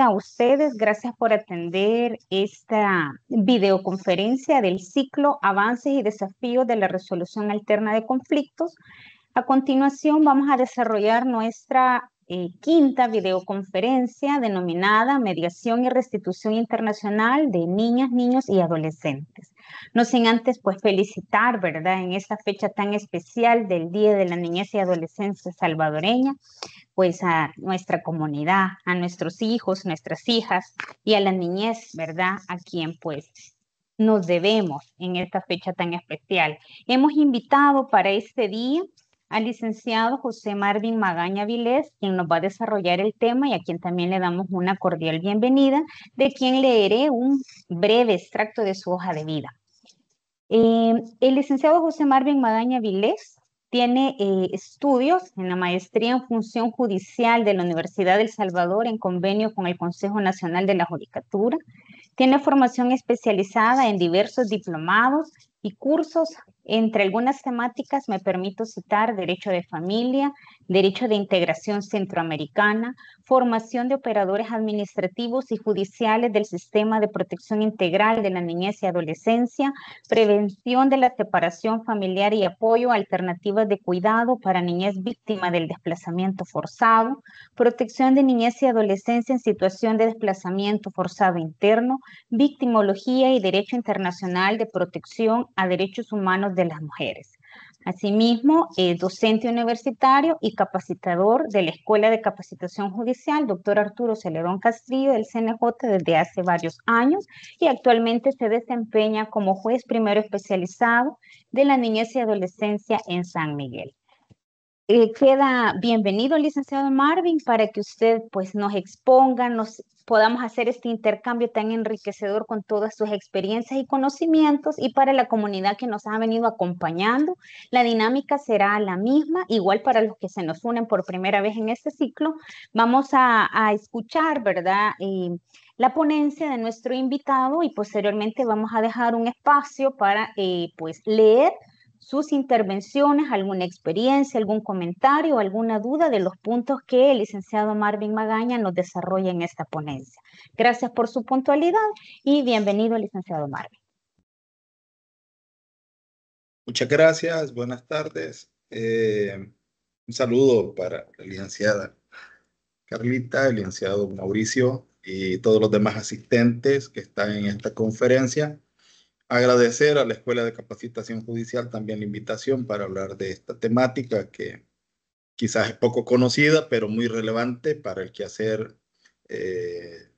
a ustedes, gracias por atender esta videoconferencia del ciclo Avances y Desafíos de la Resolución Alterna de Conflictos. A continuación vamos a desarrollar nuestra eh, quinta videoconferencia denominada Mediación y Restitución Internacional de Niñas, Niños y Adolescentes. No sin antes pues felicitar, ¿verdad? En esta fecha tan especial del Día de la Niñez y Adolescencia Salvadoreña, pues a nuestra comunidad, a nuestros hijos, nuestras hijas y a la niñez, ¿verdad? A quien pues nos debemos en esta fecha tan especial. Hemos invitado para este día al licenciado José Marvin Magaña Vilés, quien nos va a desarrollar el tema y a quien también le damos una cordial bienvenida, de quien leeré un breve extracto de su hoja de vida. Eh, el licenciado José Marvin Magaña Vilés tiene eh, estudios en la maestría en función judicial de la Universidad del Salvador en convenio con el Consejo Nacional de la Judicatura. Tiene formación especializada en diversos diplomados y cursos entre algunas temáticas me permito citar derecho de familia, derecho de integración centroamericana, formación de operadores administrativos y judiciales del sistema de protección integral de la niñez y adolescencia, prevención de la separación familiar y apoyo a alternativas de cuidado para niñez víctima del desplazamiento forzado, protección de niñez y adolescencia en situación de desplazamiento forzado interno, victimología y derecho internacional de protección a derechos humanos de las mujeres. Asimismo, eh, docente universitario y capacitador de la Escuela de Capacitación Judicial, doctor Arturo Celerón Castrillo del CNJ desde hace varios años y actualmente se desempeña como juez primero especializado de la niñez y adolescencia en San Miguel. Eh, queda bienvenido, licenciado Marvin, para que usted pues nos exponga, nos podamos hacer este intercambio tan enriquecedor con todas sus experiencias y conocimientos y para la comunidad que nos ha venido acompañando. La dinámica será la misma, igual para los que se nos unen por primera vez en este ciclo. Vamos a, escuchar, ¿verdad? Eh, la ponencia de nuestro invitado y posteriormente vamos a dejar un espacio para eh, pues leer sus intervenciones, alguna experiencia, algún comentario, alguna duda de los puntos que el licenciado Marvin Magaña nos desarrolla en esta ponencia. Gracias por su puntualidad y bienvenido, licenciado Marvin. Muchas gracias, buenas tardes. Eh, un saludo para la licenciada Carlita, el licenciado Mauricio y todos los demás asistentes que están en esta conferencia. Agradecer a la Escuela de Capacitación Judicial también la invitación para hablar de esta temática que quizás es poco conocida, pero muy relevante para el quehacer eh,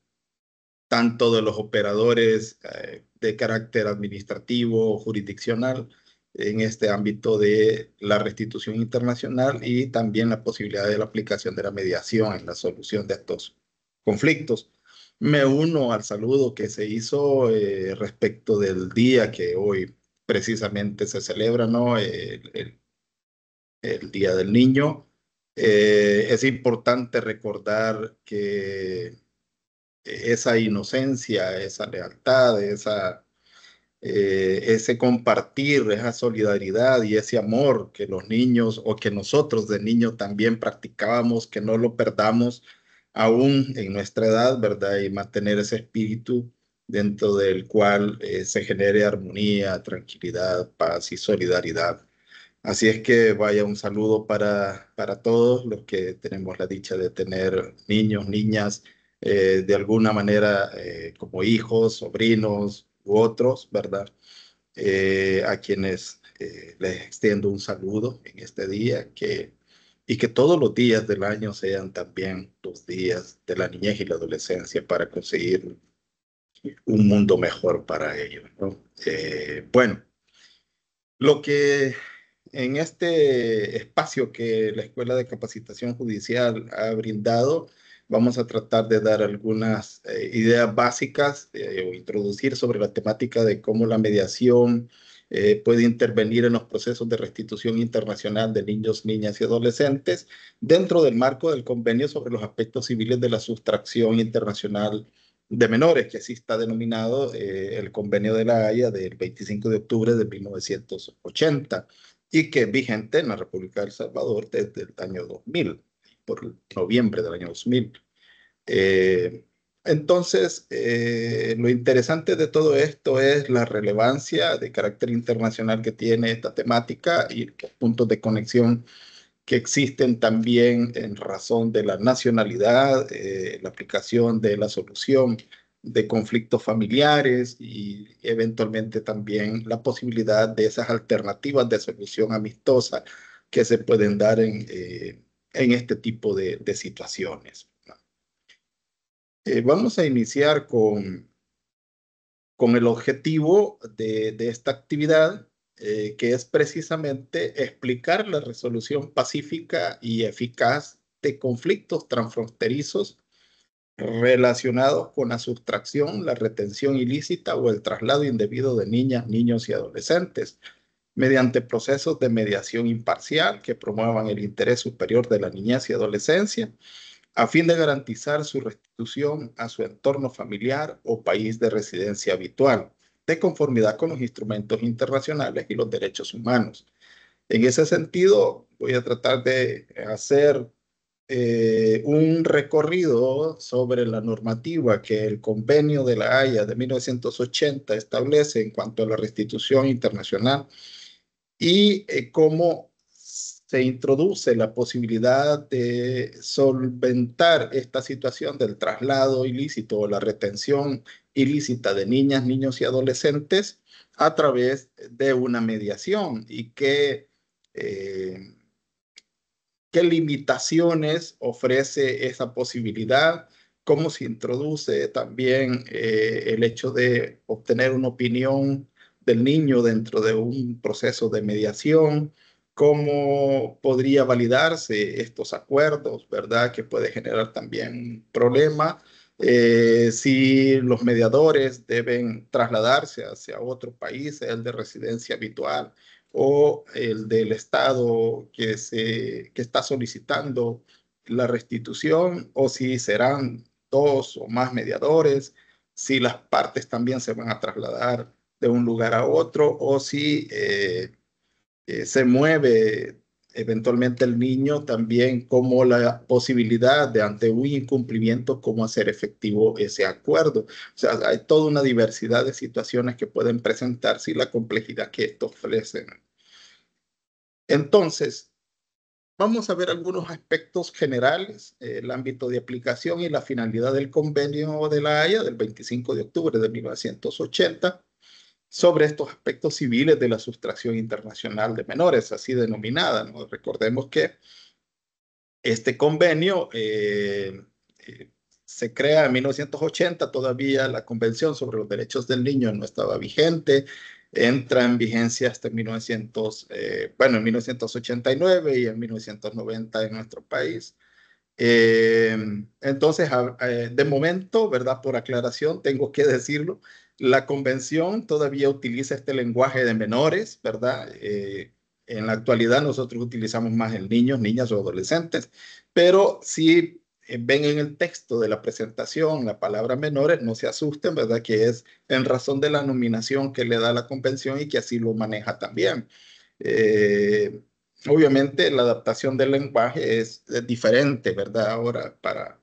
tanto de los operadores eh, de carácter administrativo o jurisdiccional en este ámbito de la restitución internacional y también la posibilidad de la aplicación de la mediación en la solución de estos conflictos. Me uno al saludo que se hizo eh, respecto del día que hoy precisamente se celebra, ¿no? El, Día del Niño. Eh, es importante recordar que esa inocencia, esa lealtad, esa, eh, ese compartir, esa solidaridad y ese amor que los niños o que nosotros de niño también practicábamos, que no lo perdamos aún en nuestra edad, ¿verdad? Y mantener ese espíritu dentro del cual eh, se genere armonía, tranquilidad, paz y solidaridad. Así es que vaya un saludo para, para todos los que tenemos la dicha de tener niños, niñas, eh, de alguna manera eh, como hijos, sobrinos u otros, ¿verdad? a quienes les extiendo un saludo en este día, que y que todos los días del año sean también los días de la niñez y la adolescencia para conseguir un mundo mejor para ellos. Eh, bueno, lo que en este espacio que la Escuela de Capacitación Judicial ha brindado, vamos a tratar de dar algunas eh, ideas básicas eh, o introducir sobre la temática de cómo la mediación eh, puede intervenir en los procesos de restitución internacional de niños, niñas y adolescentes dentro del marco del Convenio sobre los aspectos civiles de la sustracción internacional de menores, que así está denominado eh, el Convenio de la Haya del 25 de octubre de 1980 y que es vigente en la República del El Salvador desde el año 2000, por noviembre del año 2000. Entonces, eh, lo interesante de todo esto es la relevancia de carácter internacional que tiene esta temática y los puntos de conexión que existen también en razón de la nacionalidad, eh, la aplicación de la solución de conflictos familiares y eventualmente también la posibilidad de esas alternativas de solución amistosa que se pueden dar en, eh, este tipo de situaciones. Eh, vamos a iniciar con, con el objetivo de, esta actividad, eh, que es precisamente explicar la resolución pacífica y eficaz de conflictos transfronterizos relacionados con la sustracción, la retención ilícita o el traslado indebido de niñas, niños y adolescentes, mediante procesos de mediación imparcial que promuevan el interés superior de la niñez y adolescencia a fin de garantizar su restitución a su entorno familiar o país de residencia habitual, de conformidad con los instrumentos internacionales y los derechos humanos. En ese sentido, voy a tratar de hacer eh, un recorrido sobre la normativa que el convenio de la Haya de 1980 establece en cuanto a la restitución internacional y eh, cómo se introduce la posibilidad de solventar esta situación del traslado ilícito o la retención ilícita de niñas, niños y adolescentes a través de una mediación y qué eh, limitaciones ofrece esa posibilidad, cómo se introduce también eh, el hecho de obtener una opinión del niño dentro de un proceso de mediación, cómo podría validarse estos acuerdos, ¿verdad? Que puede generar también problema eh, si los mediadores deben trasladarse hacia otro país, el de residencia habitual o el del Estado que, se, está solicitando la restitución, o si serán dos o más mediadores, si las partes también se van a trasladar de un lugar a otro, o si eh, eh, se mueve eventualmente el niño también como la posibilidad de ante un incumplimiento, cómo hacer efectivo ese acuerdo. O sea, hay toda una diversidad de situaciones que pueden presentarse y la complejidad que esto ofrece. Entonces, vamos a ver algunos aspectos generales, eh, el ámbito de aplicación y la finalidad del convenio de la Haya del 25 de octubre de 1980 sobre estos aspectos civiles de la sustracción internacional de menores, así denominada. Recordemos que este convenio eh, eh, se crea en 1980, todavía la Convención sobre los Derechos del Niño no estaba vigente, entra en vigencia hasta 1900, eh, bueno, en 1989 y en 1990 en nuestro país. entonces, de momento, ¿verdad? Por aclaración, tengo que decirlo, la convención todavía utiliza este lenguaje de menores, ¿verdad? Eh, en la actualidad nosotros utilizamos más en niños, niñas o adolescentes, pero si eh, ven en el texto de la presentación la palabra menores, no se asusten, ¿verdad? Que es en razón de la nominación que le da la convención y que así lo maneja también. Eh, obviamente la adaptación del lenguaje es diferente, ¿verdad? Ahora para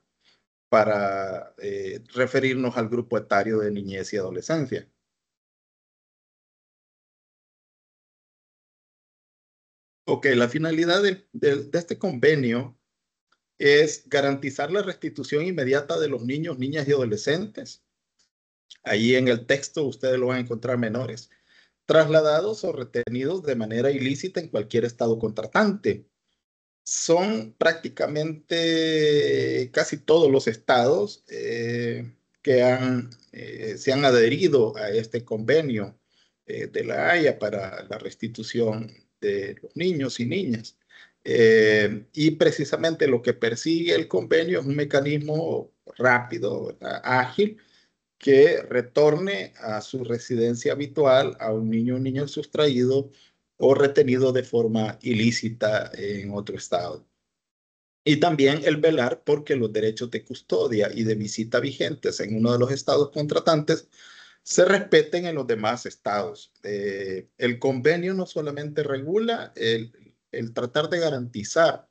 para eh, referirnos al grupo etario de niñez y adolescencia. Ok, la finalidad de, de este convenio es garantizar la restitución inmediata de los niños, niñas y adolescentes. Ahí en el texto ustedes lo van a encontrar menores, trasladados o retenidos de manera ilícita en cualquier estado contratante son prácticamente casi todos los estados eh, que eh, se han adherido a este convenio eh, de la Haya para la restitución de los niños y niñas. y precisamente lo que persigue el convenio es un mecanismo rápido, ágil, que retorne a su residencia habitual a un niño o niña sustraído o retenido de forma ilícita en otro estado. Y también el velar porque los derechos de custodia y de visita vigentes en uno de los estados contratantes se respeten en los demás estados. Eh, el convenio no solamente regula el, tratar de garantizar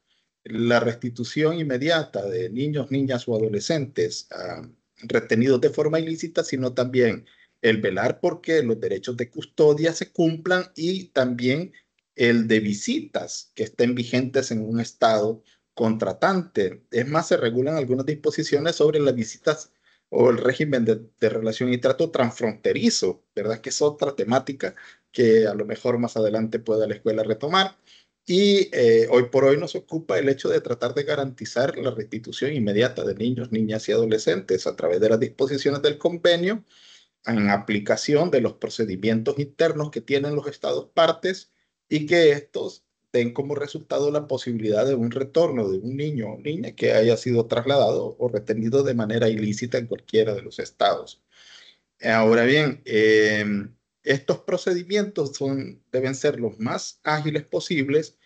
la restitución inmediata de niños, niñas o adolescentes ah, retenidos de forma ilícita, sino también el velar porque los derechos de custodia se cumplan y también el de visitas que estén vigentes en un estado contratante. Es más, se regulan algunas disposiciones sobre las visitas o el régimen de, relación y trato transfronterizo, ¿verdad? Que es otra temática que a lo mejor más adelante pueda la escuela retomar. Y eh, hoy por hoy nos ocupa el hecho de tratar de garantizar la restitución inmediata de niños, niñas y adolescentes a través de las disposiciones del convenio en aplicación de los procedimientos internos que tienen los estados partes y que estos den como resultado la posibilidad de un retorno de un niño o niña que haya sido trasladado o retenido de manera ilícita en cualquiera de los estados. Ahora bien, eh, estos procedimientos son, deben ser los más ágiles posibles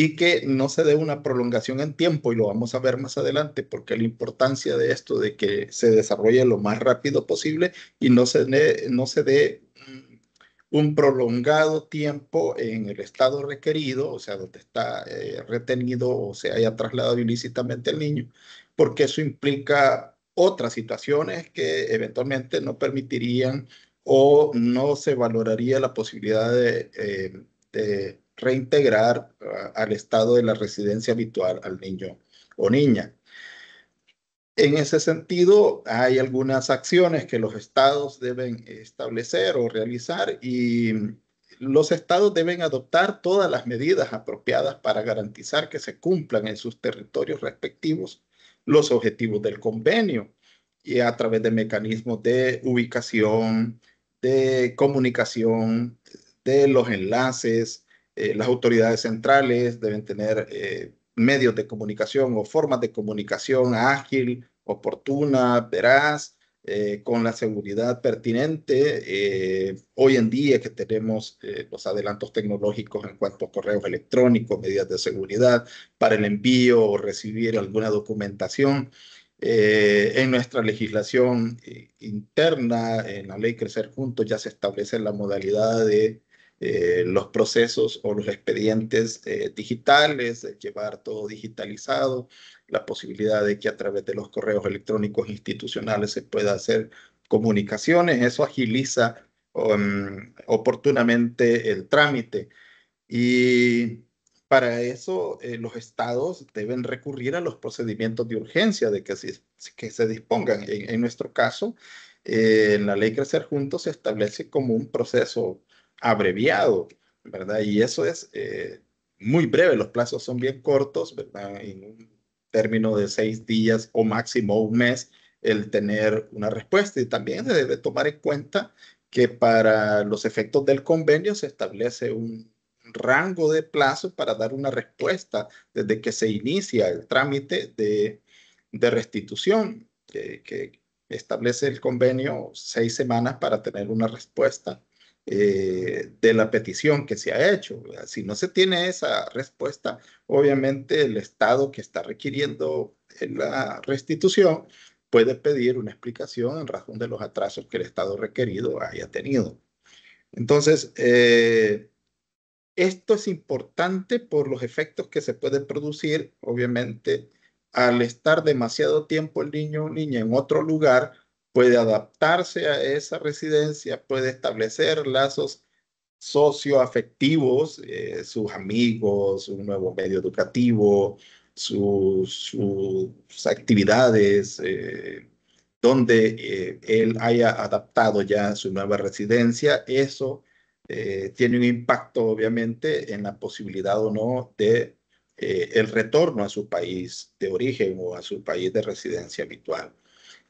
y que no se dé una prolongación en tiempo, y lo vamos a ver más adelante, porque la importancia de esto, de que se desarrolle lo más rápido posible y no se dé, no se dé mm, un prolongado tiempo en el estado requerido, o sea, donde está eh, retenido o se haya trasladado ilícitamente el niño, porque eso implica otras situaciones que eventualmente no permitirían o no se valoraría la posibilidad de eh, reintegrar ah, al estado de la residencia habitual al niño o niña. En ese sentido, hay algunas acciones que los estados deben establecer o realizar y los estados deben adoptar todas las medidas apropiadas para garantizar que se cumplan en sus territorios respectivos los objetivos del convenio y a través de mecanismos de ubicación, de comunicación, de los enlaces, eh, las autoridades centrales deben tener eh, medios de comunicación o formas de comunicación ágil, oportuna, veraz, eh, con la seguridad pertinente. hoy en día que tenemos los adelantos tecnológicos en cuanto a correos electrónicos, medidas de seguridad para el envío o recibir alguna documentación. en nuestra legislación interna, en la ley Crecer Juntos, ya se establece la modalidad de eh, los procesos o los expedientes eh, digitales, llevar todo digitalizado, la posibilidad de que a través de los correos electrónicos institucionales se pueda hacer comunicaciones, eso agiliza um, oportunamente el trámite. Y para eso eh, los estados deben recurrir a los procedimientos de urgencia de que se, que dispongan. En, nuestro caso, en la ley Crecer Juntos se establece como un proceso abreviado, ¿verdad? Y eso es eh, muy breve, los plazos son bien cortos, ¿verdad? En un término de seis días o máximo un mes, el tener una respuesta. Y también se debe tomar en cuenta que para los efectos del convenio se establece un rango de plazo para dar una respuesta desde que se inicia el trámite de, de restitución, que establece el convenio seis semanas para tener una respuesta eh, de la petición que se ha hecho. Si no se tiene esa respuesta, obviamente el Estado que está requiriendo la restitución puede pedir una explicación en razón de los atrasos que el Estado requerido haya tenido. Entonces, eh, esto es importante por los efectos que se pueden producir, obviamente, al estar demasiado tiempo el niño o niña en otro lugar, puede adaptarse a esa residencia, puede establecer lazos socioafectivos, eh, sus amigos, un nuevo medio educativo, sus actividades, eh, donde eh, él haya adaptado ya su nueva residencia, eso tiene un impacto obviamente en la posibilidad o no de el retorno a su país de origen o a su país de residencia habitual.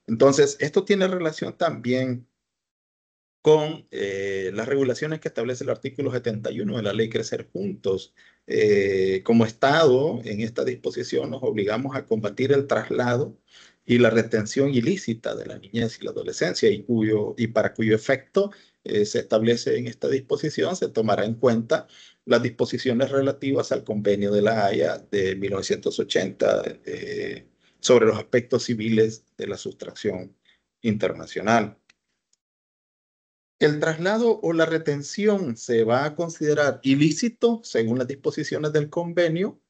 Entonces, esto tiene relación también con eh, las regulaciones que establece el artículo 71 de la ley Crecer Juntos. Eh, como Estado, en esta disposición nos obligamos a combatir el traslado y la retención ilícita de la niñez y la adolescencia y, para cuyo efecto eh, se establece en esta disposición, se tomará en cuenta las disposiciones relativas al convenio de la Haya de 1980 sobre los aspectos civiles de la sustracción internacional. El traslado o la retención se va a considerar ilícito según las disposiciones del convenio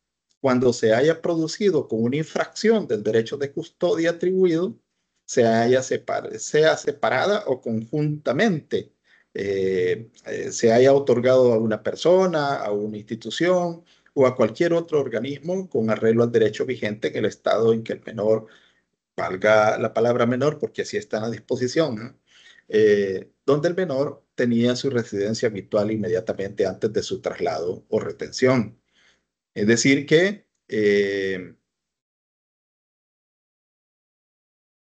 cuando se haya producido con una infracción del derecho de custodia atribuido, se haya sea separada o conjuntamente, eh, eh, se haya otorgado a una persona, a una institución, o a cualquier otro organismo con arreglo al derecho vigente en el estado en que el menor, valga la palabra menor porque así está a disposición, eh, donde el menor tenía su residencia habitual inmediatamente antes de su traslado o retención. Es decir, que eh,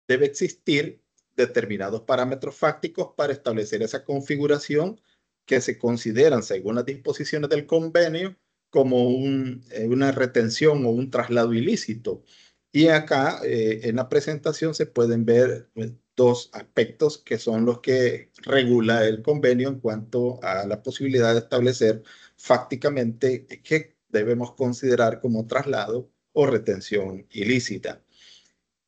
debe existir determinados parámetros fácticos para establecer esa configuración que se consideran, según las disposiciones del convenio, como eh, una retención o un traslado ilícito. Y acá eh, en la presentación se pueden ver eh, dos aspectos que son los que regula el convenio en cuanto a la posibilidad de establecer fácticamente qué debemos considerar como traslado o retención ilícita.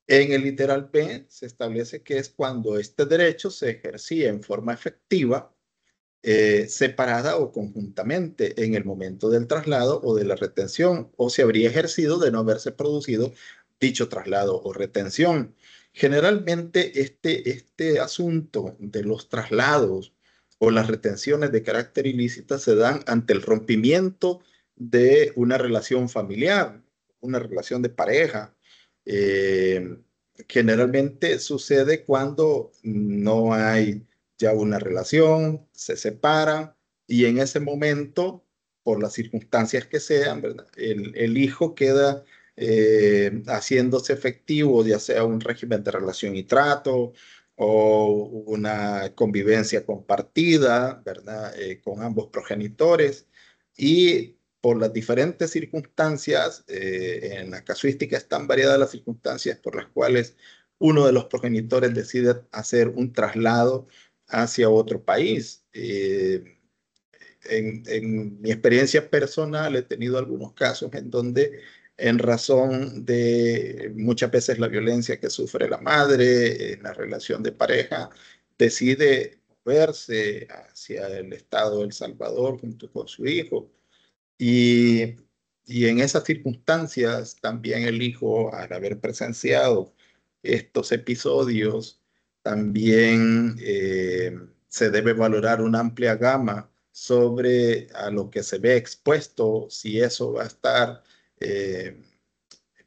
En el literal P se establece que es cuando este derecho se ejercía en forma efectiva eh, separada o conjuntamente en el momento del traslado o de la retención o se habría ejercido de no haberse producido dicho traslado o retención. Generalmente este, este asunto de los traslados o las retenciones de carácter ilícita se dan ante el rompimiento de una relación familiar, una relación de pareja. Eh, generalmente sucede cuando no hay ya una relación, se separa y en ese momento, por las circunstancias que sean, El, hijo queda eh, haciéndose efectivo, ya sea un régimen de relación y trato o una convivencia compartida, ¿verdad? Eh, con ambos progenitores y por las diferentes circunstancias, eh, en la casuística están variadas las circunstancias por las cuales uno de los progenitores decide hacer un traslado hacia otro país. Eh, en, mi experiencia personal he tenido algunos casos en donde en razón de muchas veces la violencia que sufre la madre en la relación de pareja, decide moverse hacia el estado de El Salvador junto con su hijo. Y, y en esas circunstancias también el hijo, al haber presenciado estos episodios, también eh, se debe valorar una amplia gama sobre a lo que se ve expuesto, si eso va a estar eh,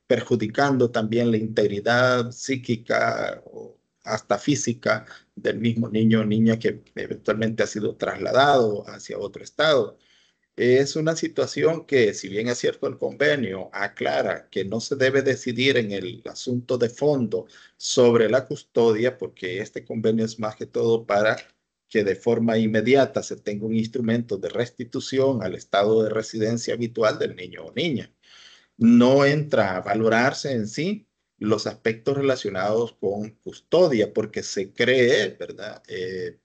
perjudicando también la integridad psíquica o hasta física del mismo niño o niña que eventualmente ha sido trasladado hacia otro estado es una situación que, si bien es cierto, el convenio aclara que no se debe decidir en el asunto de fondo sobre la custodia, porque este convenio es más que todo para que de forma inmediata se tenga un instrumento de restitución al estado de residencia habitual del niño o niña. No entra a valorarse en sí los aspectos relacionados con custodia, porque se cree, ¿verdad? Eh,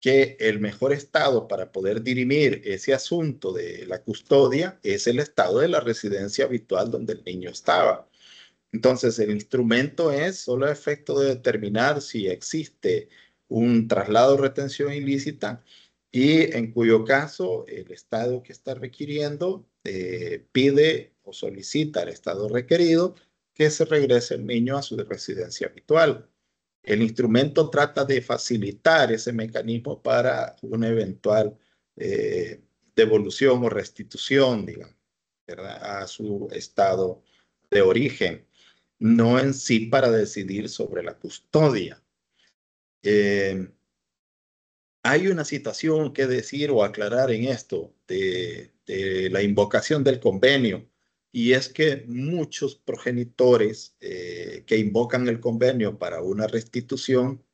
que el mejor estado para poder dirimir ese asunto de la custodia es el estado de la residencia habitual donde el niño estaba. Entonces, el instrumento es solo a efecto de determinar si existe un traslado o retención ilícita y en cuyo caso el estado que está requiriendo eh, pide o solicita al estado requerido que se regrese el niño a su residencia habitual. El instrumento trata de facilitar ese mecanismo para una eventual eh, devolución o restitución, digamos, a su estado de origen, no en sí para decidir sobre la custodia. Eh, hay una situación que decir o aclarar en esto de la invocación del convenio y es que muchos progenitores eh, que invocan el convenio para una restitución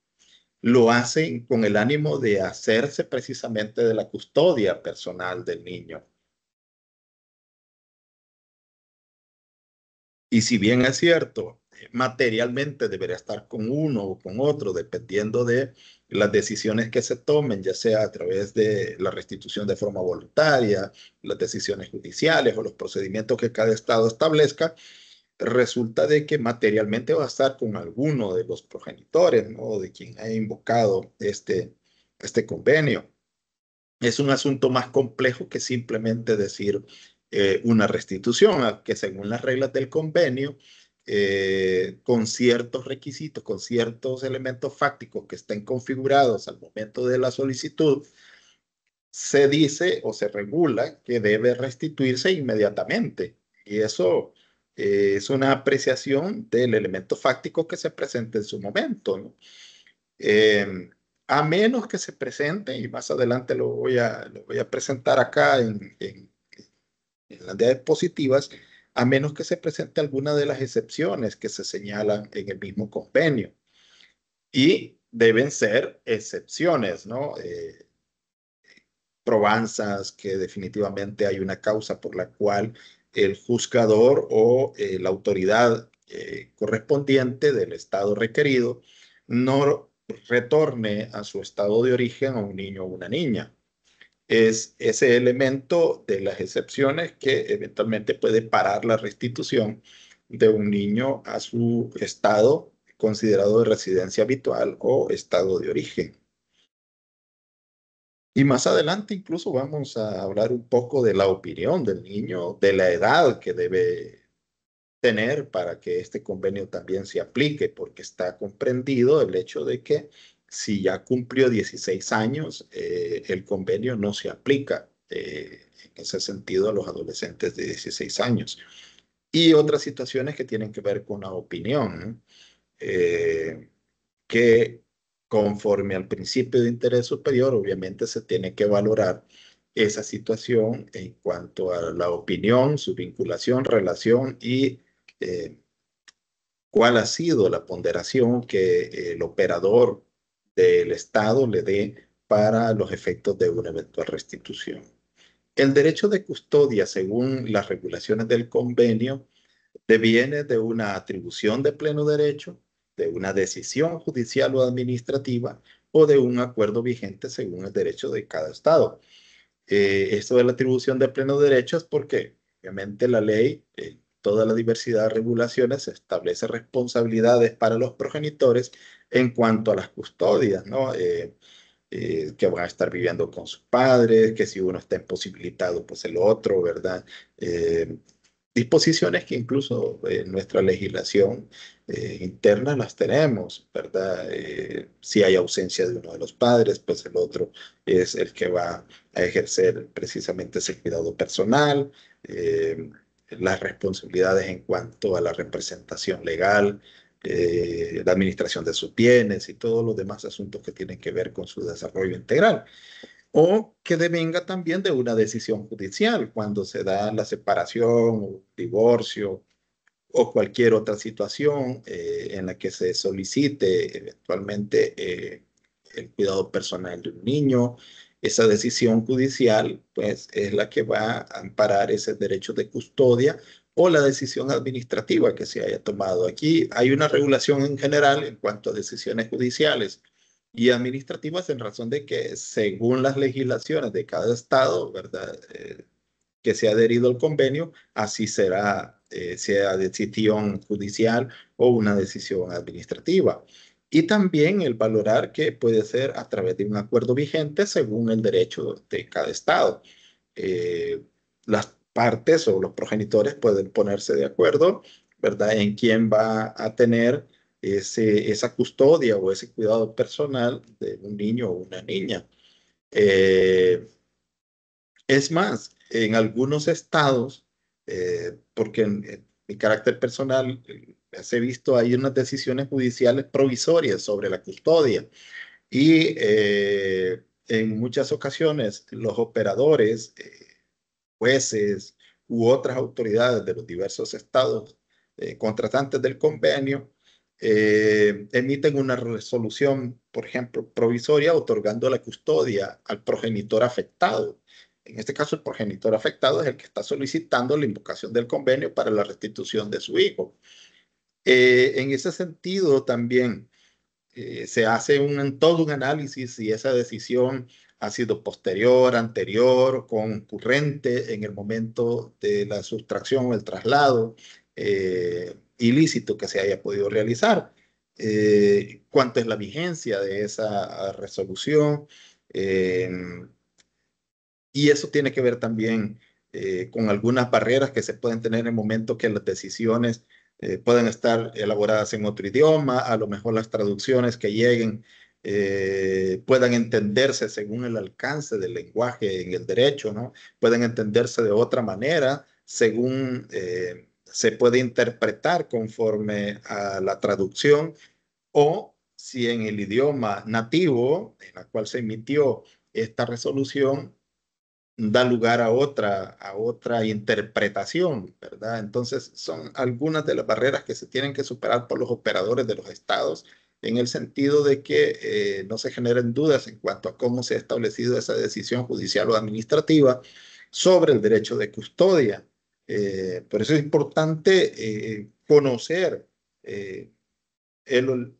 lo hacen con el ánimo de hacerse precisamente de la custodia personal del niño. Y si bien es cierto, materialmente deberá estar con uno o con otro, dependiendo de las decisiones que se tomen, ya sea a través de la restitución de forma voluntaria, las decisiones judiciales o los procedimientos que cada estado establezca, resulta de que materialmente va a estar con alguno de los progenitores ¿no? de quien ha invocado este, este convenio. Es un asunto más complejo que simplemente decir eh, una restitución, que según las reglas del convenio, eh, con ciertos requisitos, con ciertos elementos fácticos que estén configurados al momento de la solicitud, se dice o se regula que debe restituirse inmediatamente. Y eso eh, es una apreciación del elemento fáctico que se presenta en su momento. Em, a menos que se presente, y más adelante lo voy a, presentar acá en, las diapositivas, a menos que se presente alguna de las excepciones que se señalan en el mismo convenio. Y deben ser excepciones, ¿no? Eh, probanzas que definitivamente hay una causa por la cual el juzgador o eh, la autoridad eh, correspondiente del estado requerido no retorne a su estado de origen a un niño o una niña es ese elemento de las excepciones que eventualmente puede parar la restitución de un niño a su estado considerado de residencia habitual o estado de origen. Y más adelante incluso vamos a hablar un poco de la opinión del niño, de la edad que debe tener para que este convenio también se aplique, porque está comprendido el hecho de que si ya cumplió 16 años, eh, el convenio no se aplica eh, en ese sentido a los adolescentes de 16 años. Y otras situaciones que tienen que ver con la opinión, eh, que conforme al principio de interés superior, obviamente se tiene que valorar esa situación en cuanto a la opinión, su vinculación, relación y cuál ha sido la ponderación que el operador del Estado le dé para los efectos de una eventual restitución. El derecho de custodia, según las regulaciones del convenio, deviene de una atribución de pleno derecho, de una decisión judicial o administrativa o de un acuerdo vigente según el derecho de cada Estado. Eh, esto de la atribución de pleno derecho es porque obviamente la ley toda la diversidad de regulaciones establece responsabilidades para los progenitores en cuanto a las custodias, ¿no? Eh, eh, que van a estar viviendo con sus padres, que si uno está imposibilitado, pues el otro, ¿verdad? Eh, disposiciones que incluso en nuestra legislación interna las tenemos, ¿verdad? si hay ausencia de uno de los padres, pues el otro es el que va a ejercer precisamente ese cuidado personal las responsabilidades en cuanto a la representación legal, eh, la administración de sus bienes y todos los demás asuntos que tienen que ver con su desarrollo integral. O que devenga también de una decisión judicial cuando se da la separación, o divorcio o cualquier otra situación eh, en la que se solicite eventualmente eh, el cuidado personal de un niño, esa decisión judicial pues es la que va a amparar ese derecho de custodia o la decisión administrativa que se haya tomado. Aquí hay una regulación en general en cuanto a decisiones judiciales y administrativas en razón de que según las legislaciones de cada estado, ¿verdad? Eh, que se ha adherido al convenio, así será, eh, sea decisión judicial o una decisión administrativa y también el valorar que puede ser a través de un acuerdo vigente según el derecho de cada estado. Eh, las partes o los progenitores pueden ponerse de acuerdo, ¿verdad?, en quién va a tener ese, esa custodia o ese cuidado personal de un niño o una niña. Eh, es más, en algunos estados, eh, porque en mi carácter personal se ha visto ahí unas decisiones judiciales provisorias sobre la custodia y eh, en muchas ocasiones los operadores, eh, jueces u otras autoridades de los diversos estados eh, contratantes del convenio emiten una resolución, por ejemplo, provisoria otorgando la custodia al progenitor afectado. En este caso, el progenitor afectado es el que está solicitando la invocación del convenio para la restitución de su hijo. Eh, en ese sentido también eh, se hace un, todo un análisis si esa decisión ha sido posterior, anterior, concurrente en el momento de la sustracción o el traslado eh, ilícito que se haya podido realizar. cuánto es la vigencia de esa resolución. y eso tiene que ver también con algunas barreras que se pueden tener en el momento que las decisiones eh, pueden estar elaboradas en otro idioma, a lo mejor las traducciones que lleguen eh, puedan entenderse según el alcance del lenguaje en el derecho, ¿no? Pueden entenderse de otra manera según eh, se puede interpretar conforme a la traducción o si en el idioma nativo en el cual se emitió esta resolución da lugar a otra, a otra interpretación, ¿verdad? Entonces, son algunas de las barreras que se tienen que superar por los operadores de los estados en el sentido de que eh, no se generen dudas en cuanto a cómo se ha establecido esa decisión judicial o administrativa sobre el derecho de custodia. Eh, por eso es importante eh, conocer el,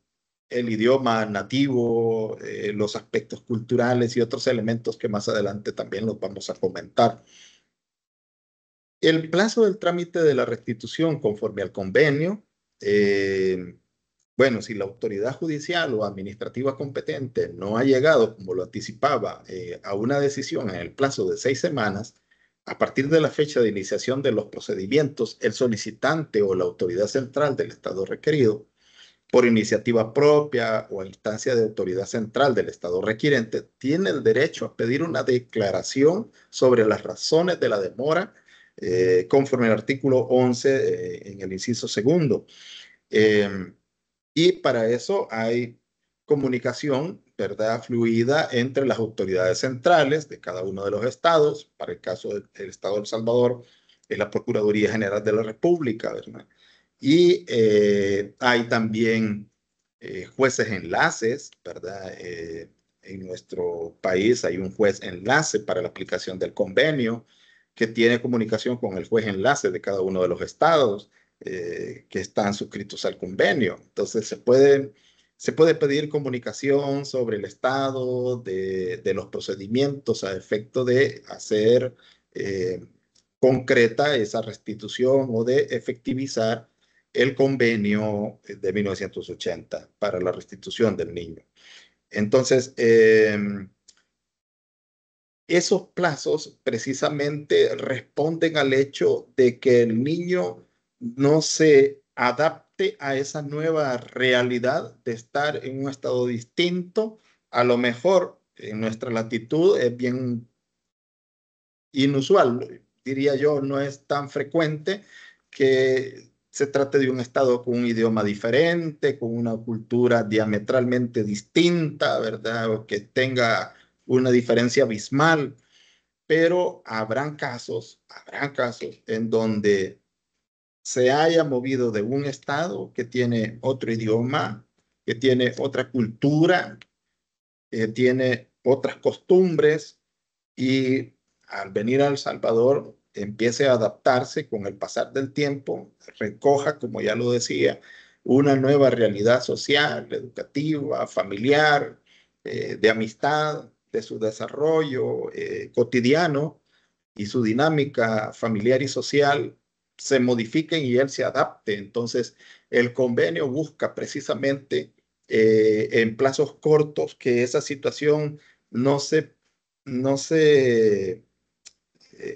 el idioma nativo, eh, los aspectos culturales y otros elementos que más adelante también los vamos a comentar. El plazo del trámite de la restitución conforme al convenio, eh, bueno, si la autoridad judicial o administrativa competente no ha llegado, como lo anticipaba, eh, a una decisión en el plazo de seis semanas, a partir de la fecha de iniciación de los procedimientos, el solicitante o la autoridad central del Estado requerido por iniciativa propia o a instancia de autoridad central del Estado requiriente, tiene el derecho a pedir una declaración sobre las razones de la demora eh, conforme al artículo 11 eh, en el inciso segundo. Em, y para eso hay comunicación, ¿verdad?, fluida entre las autoridades centrales de cada uno de los estados. Para el caso del Estado de El Salvador, es la Procuraduría General de la República, ¿verdad? Y eh, hay también eh, jueces enlaces, ¿verdad? Eh, en nuestro país hay un juez enlace para la aplicación del convenio que tiene comunicación con el juez enlace de cada uno de los estados que están suscritos al convenio. Entonces se puede, se puede pedir comunicación sobre el estado de, de los procedimientos a efecto de hacer concreta esa restitución o de efectivizar el convenio de 1980 para la restitución del niño. Entonces, em, esos plazos precisamente responden al hecho de que el niño no se adapte a esa nueva realidad de estar en un estado distinto. A lo mejor en nuestra latitud es bien inusual, diría yo, no es tan frecuente que se trate de un Estado con un idioma diferente, con una cultura diametralmente distinta, ¿verdad? O que tenga una diferencia abismal. Pero habrán casos, habrán casos en donde se haya movido de un Estado que tiene otro idioma, que tiene otra cultura, que tiene otras costumbres y al venir a El Salvador empiece a adaptarse con el pasar del tiempo, recoja, como ya lo decía, una nueva realidad social, educativa, familiar, eh, de amistad, de su desarrollo eh, cotidiano y su dinámica familiar y social se modifiquen y él se adapte. Entonces, el convenio busca precisamente eh, en plazos cortos que esa situación no se, no se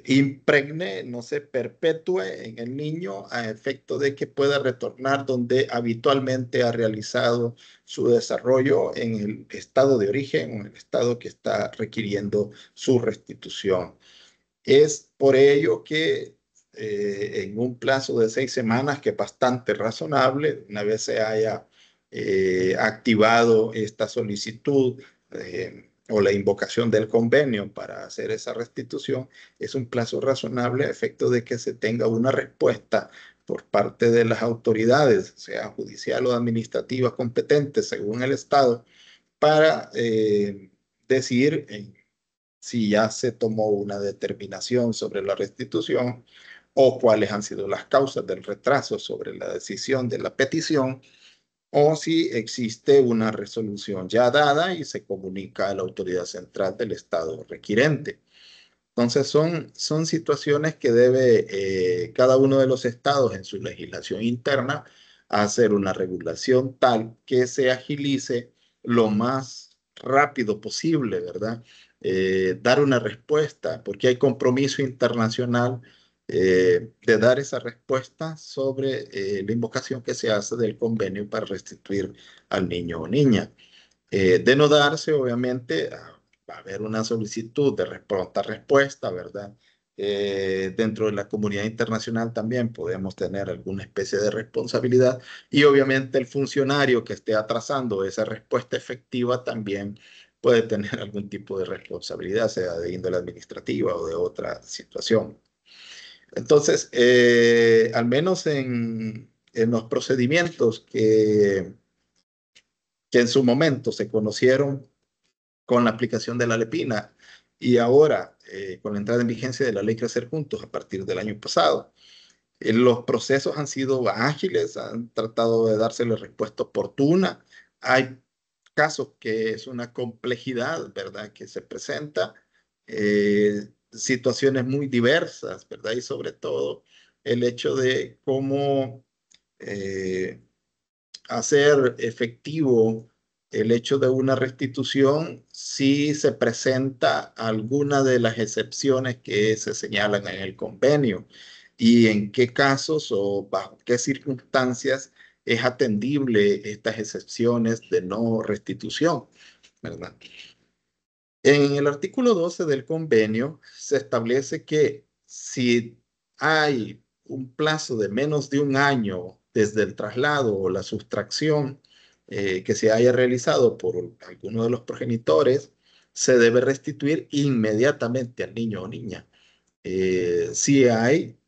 impregne, no se perpetúe en el niño a efecto de que pueda retornar donde habitualmente ha realizado su desarrollo en el estado de origen o en el estado que está requiriendo su restitución. Es por ello que eh, en un plazo de seis semanas, que es bastante razonable, una vez se haya eh, activado esta solicitud, eh, o la invocación del convenio para hacer esa restitución es un plazo razonable a efecto de que se tenga una respuesta por parte de las autoridades, sea judicial o administrativa competente según el Estado, para eh, decir si ya se tomó una determinación sobre la restitución o cuáles han sido las causas del retraso sobre la decisión de la petición o si existe una resolución ya dada y se comunica a la autoridad central del Estado requirente. Entonces son, son situaciones que debe eh, cada uno de los estados en su legislación interna hacer una regulación tal que se agilice lo más rápido posible, ¿verdad? Eh, dar una respuesta, porque hay compromiso internacional eh, de dar esa respuesta sobre eh, la invocación que se hace del convenio para restituir al niño o niña. Eh, de no darse, obviamente, ah, va a haber una solicitud de respuesta, respuesta ¿verdad? dentro de la comunidad internacional también podemos tener alguna especie de responsabilidad y obviamente el funcionario que esté atrasando esa respuesta efectiva también puede tener algún tipo de responsabilidad, sea de índole administrativa o de otra situación. Entonces, eh, al menos en, los procedimientos que, que en su momento se conocieron con la aplicación de la lepina y ahora eh, con la entrada en vigencia de la ley Crecer Juntos a partir del año pasado. Eh, los procesos han sido ágiles, han tratado de darse la respuesta oportuna. Hay casos que es una complejidad, ¿verdad?, que se presenta situaciones muy diversas, ¿verdad? Y sobre todo el hecho de cómo eh, hacer efectivo el hecho de una restitución si se presenta alguna de las excepciones que se señalan en el convenio y en qué casos o bajo qué circunstancias es atendible estas excepciones de no restitución, ¿verdad? En el artículo 12 del convenio se establece que si hay un plazo de menos de un año desde el traslado o la sustracción eh, que se haya realizado por alguno de los progenitores, se debe restituir inmediatamente al niño o niña. Eh, si hay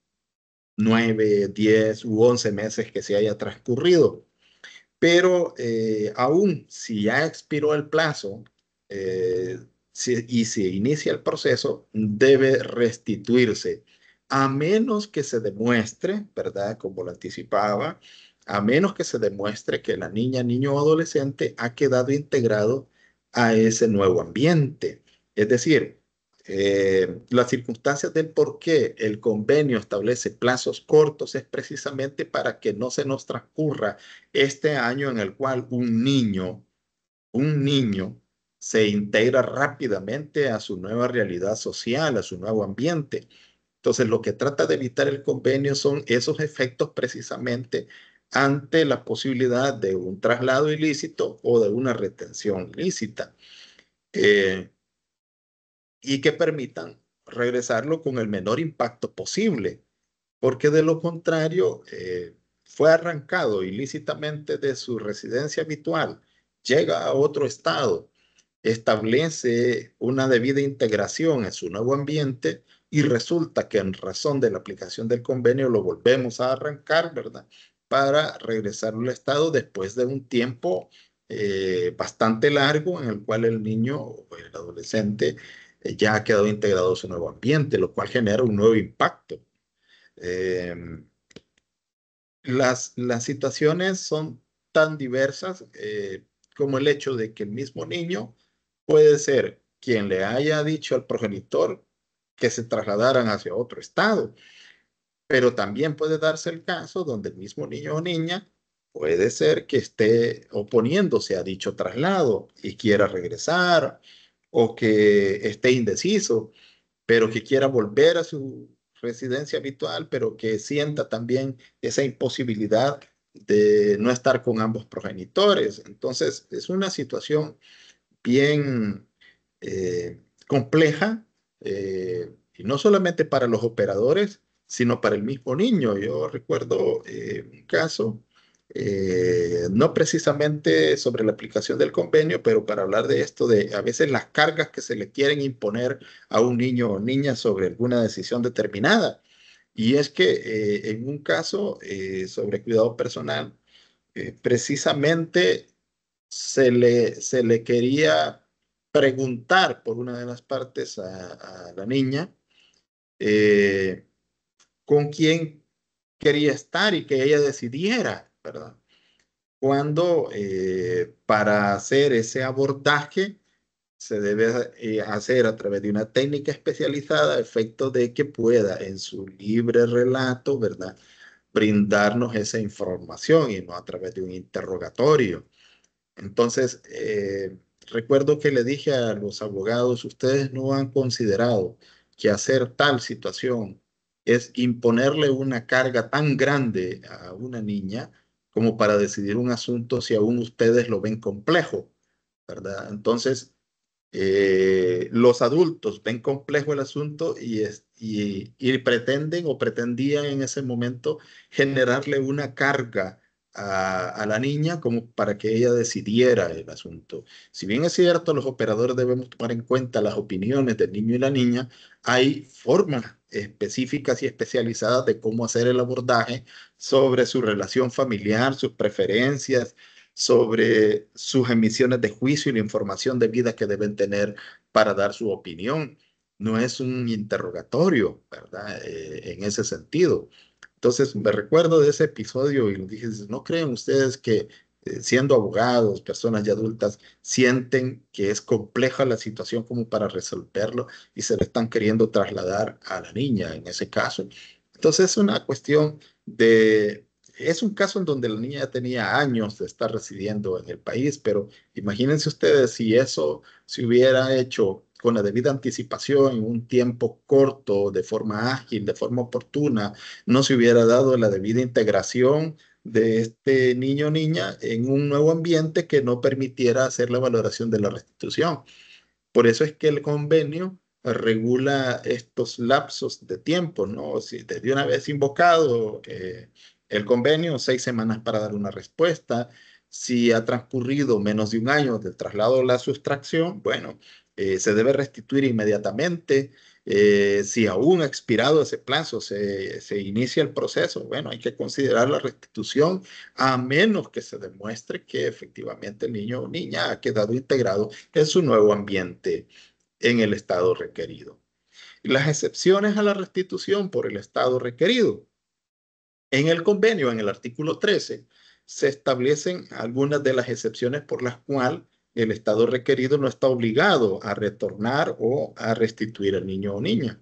9, 10 u once meses que se haya transcurrido. Pero eh, aún si ya expiró el plazo, y si inicia el proceso, debe restituirse, a menos que se demuestre, ¿verdad? Como lo anticipaba, a menos que se demuestre que la niña, niño o adolescente ha quedado integrado a ese nuevo ambiente. Es decir, eh, las circunstancias del por qué el convenio establece plazos cortos es precisamente para que no se nos transcurra este año en el cual un niño, un niño se integra rápidamente a su nueva realidad social, a su nuevo ambiente. Entonces, lo que trata de evitar el convenio son esos efectos precisamente ante la posibilidad de un traslado ilícito o de una retención lícita. Eh, y que permitan regresarlo con el menor impacto posible, porque de lo contrario, eh, fue arrancado ilícitamente de su residencia habitual, llega a otro estado establece una debida integración en su nuevo ambiente y resulta que en razón de la aplicación del convenio lo volvemos a arrancar, ¿verdad? Para regresar al Estado después de un tiempo eh, bastante largo en el cual el niño o el adolescente eh, ya ha quedado integrado a su nuevo ambiente, lo cual genera un nuevo impacto. Em, las, las situaciones son tan diversas eh, como el hecho de que el mismo niño puede ser quien le haya dicho al progenitor que se trasladaran hacia otro estado, pero también puede darse el caso donde el mismo niño o niña puede ser que esté oponiéndose a dicho traslado y quiera regresar o que esté indeciso, pero que quiera volver a su residencia habitual, pero que sienta también esa imposibilidad de no estar con ambos progenitores. Entonces, es una situación bien eh, compleja, eh, y no solamente para los operadores, sino para el mismo niño. Yo recuerdo eh, un caso, no precisamente sobre la aplicación del convenio, pero para hablar de esto, de a veces las cargas que se le quieren imponer a un niño o niña sobre alguna decisión determinada. Y es que en un caso sobre cuidado personal, precisamente se le, se le quería preguntar por una de las partes a, la niña eh, con quién quería estar y que ella decidiera, ¿verdad? Cuando eh, para hacer ese abordaje se debe eh, hacer a través de una técnica especializada efecto de que pueda en su libre relato, ¿verdad? Brindarnos esa información y no a través de un interrogatorio. Entonces, eh, recuerdo que le dije a los abogados, ustedes no han considerado que hacer tal situación es imponerle una carga tan grande a una niña como para decidir un asunto si aún ustedes lo ven complejo, ¿verdad? Entonces, eh, los adultos ven complejo el asunto y, y pretenden o pretendían en ese momento generarle una carga a, la niña como para que ella decidiera el asunto. Si bien es cierto, los operadores debemos tomar en cuenta las opiniones del niño y la niña, hay formas específicas y especializadas de cómo hacer el abordaje sobre su relación familiar, sus preferencias, sobre sus emisiones de juicio y la información debida que deben tener para dar su opinión. No es un interrogatorio, ¿verdad? Eh, en ese sentido. Entonces me recuerdo de ese episodio y dije, ¿no creen ustedes que eh, siendo abogados, personas ya adultas, sienten que es compleja la situación como para resolverlo y se le están queriendo trasladar a la niña en ese caso? Entonces es una cuestión de es un caso en donde la niña tenía años de estar residiendo en el país, pero imagínense ustedes si eso se hubiera hecho con la debida anticipación, en un tiempo corto, de forma ágil, de forma oportuna, no se hubiera dado la debida integración de este niño o niña en un nuevo ambiente que no permitiera hacer la valoración de la restitución. Por eso es que el convenio regula estos lapsos de tiempo, ¿no? Si desde una vez invocado eh, el convenio, seis semanas para dar una respuesta. Si ha transcurrido menos de un año del traslado a la sustracción, bueno, eh, se debe restituir inmediatamente. Eh, si aún ha expirado ese plazo, se, se, inicia el proceso. Bueno, hay que considerar la restitución a menos que se demuestre que efectivamente el niño o niña ha quedado integrado en su nuevo ambiente en el estado requerido. Las excepciones a la restitución por el estado requerido. En el convenio, en el artículo 13, se establecen algunas de las excepciones por las cuales el Estado requerido no está obligado a retornar o a restituir al niño o niña.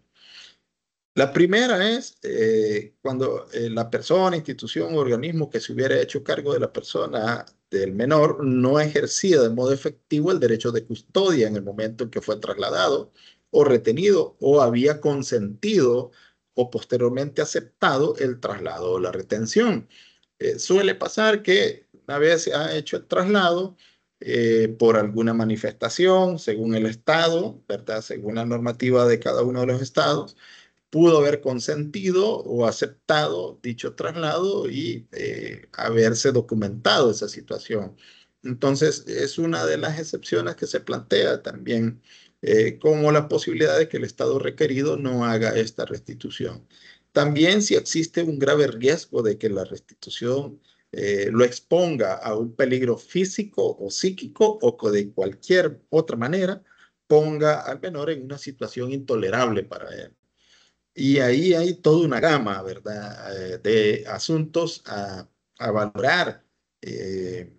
La primera es eh, cuando eh, la persona, institución o organismo que se hubiera hecho cargo de la persona del menor no ejercía de modo efectivo el derecho de custodia en el momento en que fue trasladado o retenido o había consentido o posteriormente aceptado el traslado o la retención. Eh, suele pasar que una vez se ha hecho el traslado, eh, por alguna manifestación, según el Estado, ¿verdad? Según la normativa de cada uno de los estados, pudo haber consentido o aceptado dicho traslado y eh, haberse documentado esa situación. Entonces, es una de las excepciones que se plantea también eh, como la posibilidad de que el Estado requerido no haga esta restitución. También si existe un grave riesgo de que la restitución eh, lo exponga a un peligro físico o psíquico o de cualquier otra manera ponga al menor en una situación intolerable para él. Y ahí hay toda una gama, ¿verdad?, eh, de asuntos a, valorar. Eh,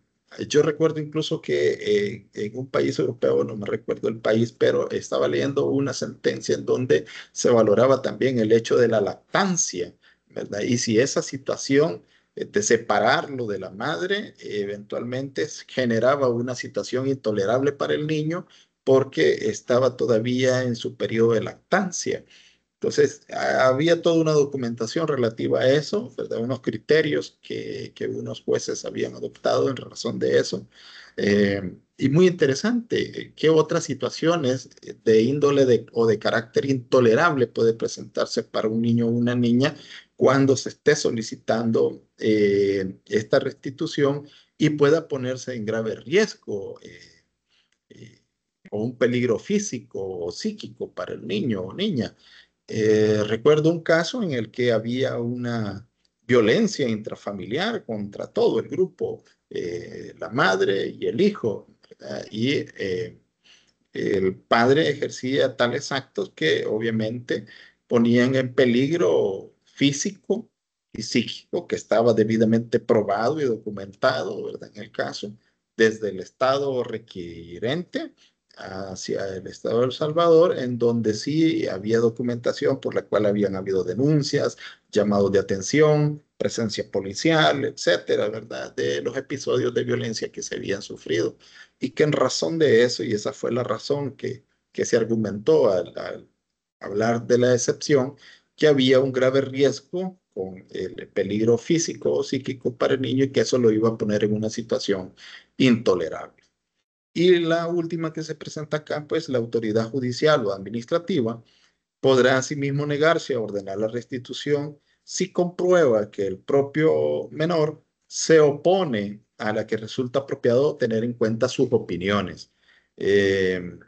yo recuerdo incluso que en un país europeo, no me recuerdo el país, pero estaba leyendo una sentencia en donde se valoraba también el hecho de la lactancia, ¿verdad? Y si esa situación de este, separarlo de la madre eventualmente generaba una situación intolerable para el niño porque estaba todavía en su periodo de lactancia. Entonces, había toda una documentación relativa a eso, unos criterios que, unos jueces habían adoptado en razón de eso. Em, y muy interesante, ¿qué otras situaciones de índole o de carácter intolerable puede presentarse para un niño o una niña cuando se esté solicitando eh, esta restitución y pueda ponerse en grave riesgo eh, eh, o un peligro físico o psíquico para el niño o niña. recuerdo un caso en el que había una violencia intrafamiliar contra todo el grupo, la madre y el hijo, y el padre ejercía tales actos que obviamente ponían en peligro físico y psíquico que estaba debidamente probado y documentado, ¿verdad? En el caso, desde el Estado requirente hacia el Estado de El Salvador, en donde sí había documentación por la cual habían habido denuncias, llamados de atención, presencia policial, etcétera, ¿verdad? De los episodios de violencia que se habían sufrido. Y que en razón de eso, y esa fue la razón que, que se argumentó al hablar de la excepción, que había un grave riesgo con el peligro físico o psíquico para el niño y que eso lo iba a poner en una situación intolerable. Y la última que se presenta acá, pues la autoridad judicial o administrativa podrá asimismo negarse a ordenar la restitución si comprueba que el propio menor se opone a la que resulta apropiado tener en cuenta sus opiniones. Eh,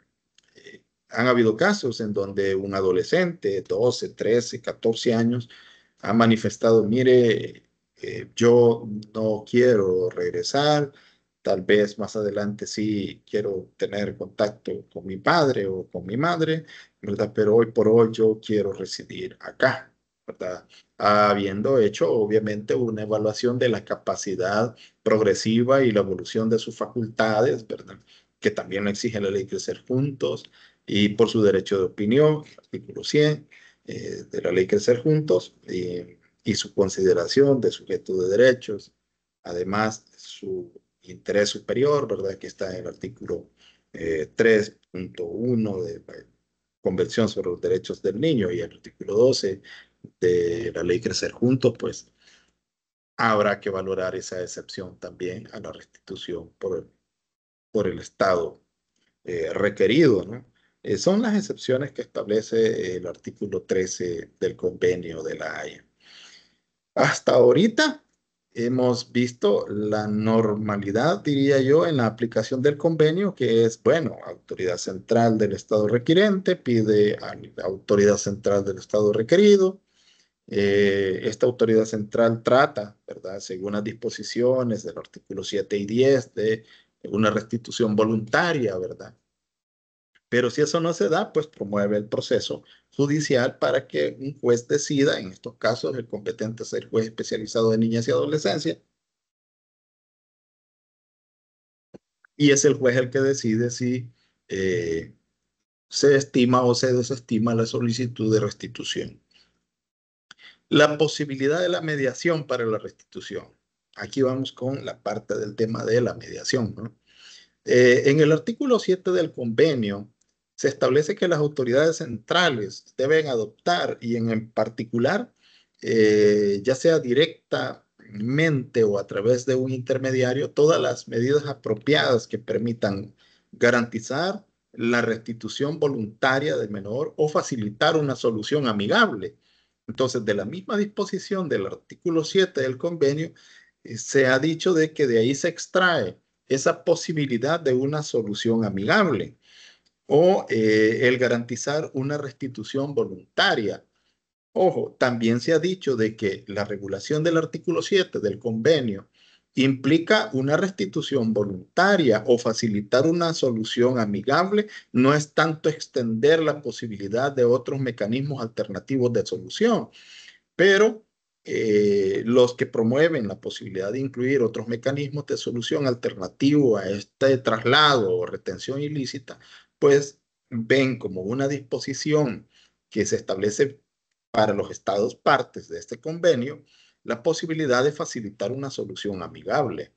han habido casos en donde un adolescente, de 12, 13, 14 años, ha manifestado, mire, eh, yo no quiero regresar, tal vez más adelante sí quiero tener contacto con mi padre o con mi madre, ¿verdad? Pero hoy por hoy yo quiero residir acá, ¿verdad? Habiendo hecho, obviamente, una evaluación de la capacidad progresiva y la evolución de sus facultades, ¿verdad? Que también exige la ley ser juntos, y por su derecho de opinión, artículo 100 eh, de la ley Crecer Juntos, y, su consideración de sujeto de derechos, además su interés superior, ¿verdad? Que está en el artículo 3.1 eh, de la Convención sobre los Derechos del Niño y el artículo 12 de la ley Crecer Juntos, pues habrá que valorar esa excepción también a la restitución por el, por el Estado eh, requerido, ¿no? Eh, son las excepciones que establece eh, el artículo 13 del convenio de la Haya. Hasta ahorita hemos visto la normalidad, diría yo, en la aplicación del convenio, que es, bueno, autoridad central del Estado requirente pide a la autoridad central del Estado requerido. Eh, esta autoridad central trata, ¿verdad? Según las disposiciones del artículo 7 y 10 de una restitución voluntaria, ¿verdad? Pero si eso no se da, pues promueve el proceso judicial para que un juez decida, en estos casos el competente es el juez especializado de niñas y adolescencia, y es el juez el que decide si eh, se estima o se desestima la solicitud de restitución. La posibilidad de la mediación para la restitución. Aquí vamos con la parte del tema de la mediación. Eh, en el artículo 7 del convenio se establece que las autoridades centrales deben adoptar y en particular, eh, ya sea directamente o a través de un intermediario, todas las medidas apropiadas que permitan garantizar la restitución voluntaria del menor o facilitar una solución amigable. Entonces, de la misma disposición del artículo 7 del convenio, eh, se ha dicho de que de ahí se extrae esa posibilidad de una solución amigable o eh, el garantizar una restitución voluntaria. Ojo, también se ha dicho de que la regulación del artículo 7 del convenio implica una restitución voluntaria o facilitar una solución amigable, no es tanto extender la posibilidad de otros mecanismos alternativos de solución, pero eh, los que promueven la posibilidad de incluir otros mecanismos de solución alternativo a este traslado o retención ilícita pues ven como una disposición que se establece para los estados partes de este convenio la posibilidad de facilitar una solución amigable.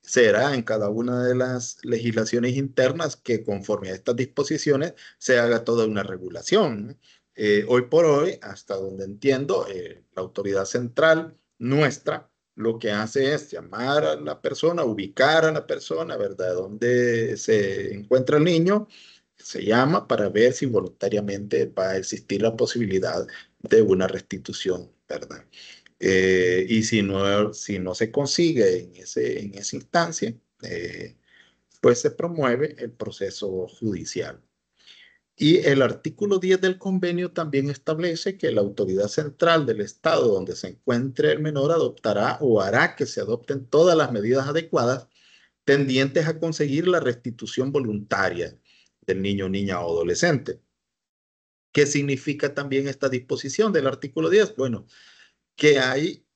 Será en cada una de las legislaciones internas que conforme a estas disposiciones se haga toda una regulación. Eh, hoy por hoy, hasta donde entiendo, eh, la autoridad central nuestra lo que hace es llamar a la persona, ubicar a la persona, ¿verdad? Donde se encuentra el niño, se llama para ver si voluntariamente va a existir la posibilidad de una restitución, ¿verdad? Eh, y si no, si no se consigue en, ese, en esa instancia, eh, pues se promueve el proceso judicial. Y el artículo 10 del convenio también establece que la autoridad central del Estado donde se encuentre el menor adoptará o hará que se adopten todas las medidas adecuadas tendientes a conseguir la restitución voluntaria del niño, niña o adolescente. ¿Qué significa también esta disposición del artículo 10? Bueno, que hay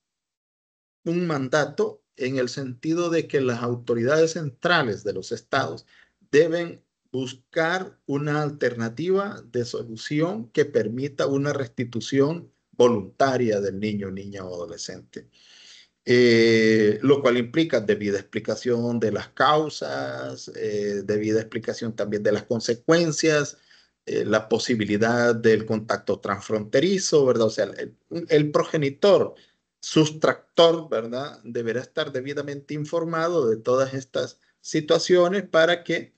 un mandato en el sentido de que las autoridades centrales de los estados deben buscar una alternativa de solución que permita una restitución voluntaria del niño, niña o adolescente. Eh, lo cual implica debida explicación de las causas, eh, debida explicación también de las consecuencias, eh, la posibilidad del contacto transfronterizo, ¿verdad? O sea, el, el, progenitor sustractor, ¿verdad? Deberá estar debidamente informado de todas estas situaciones para que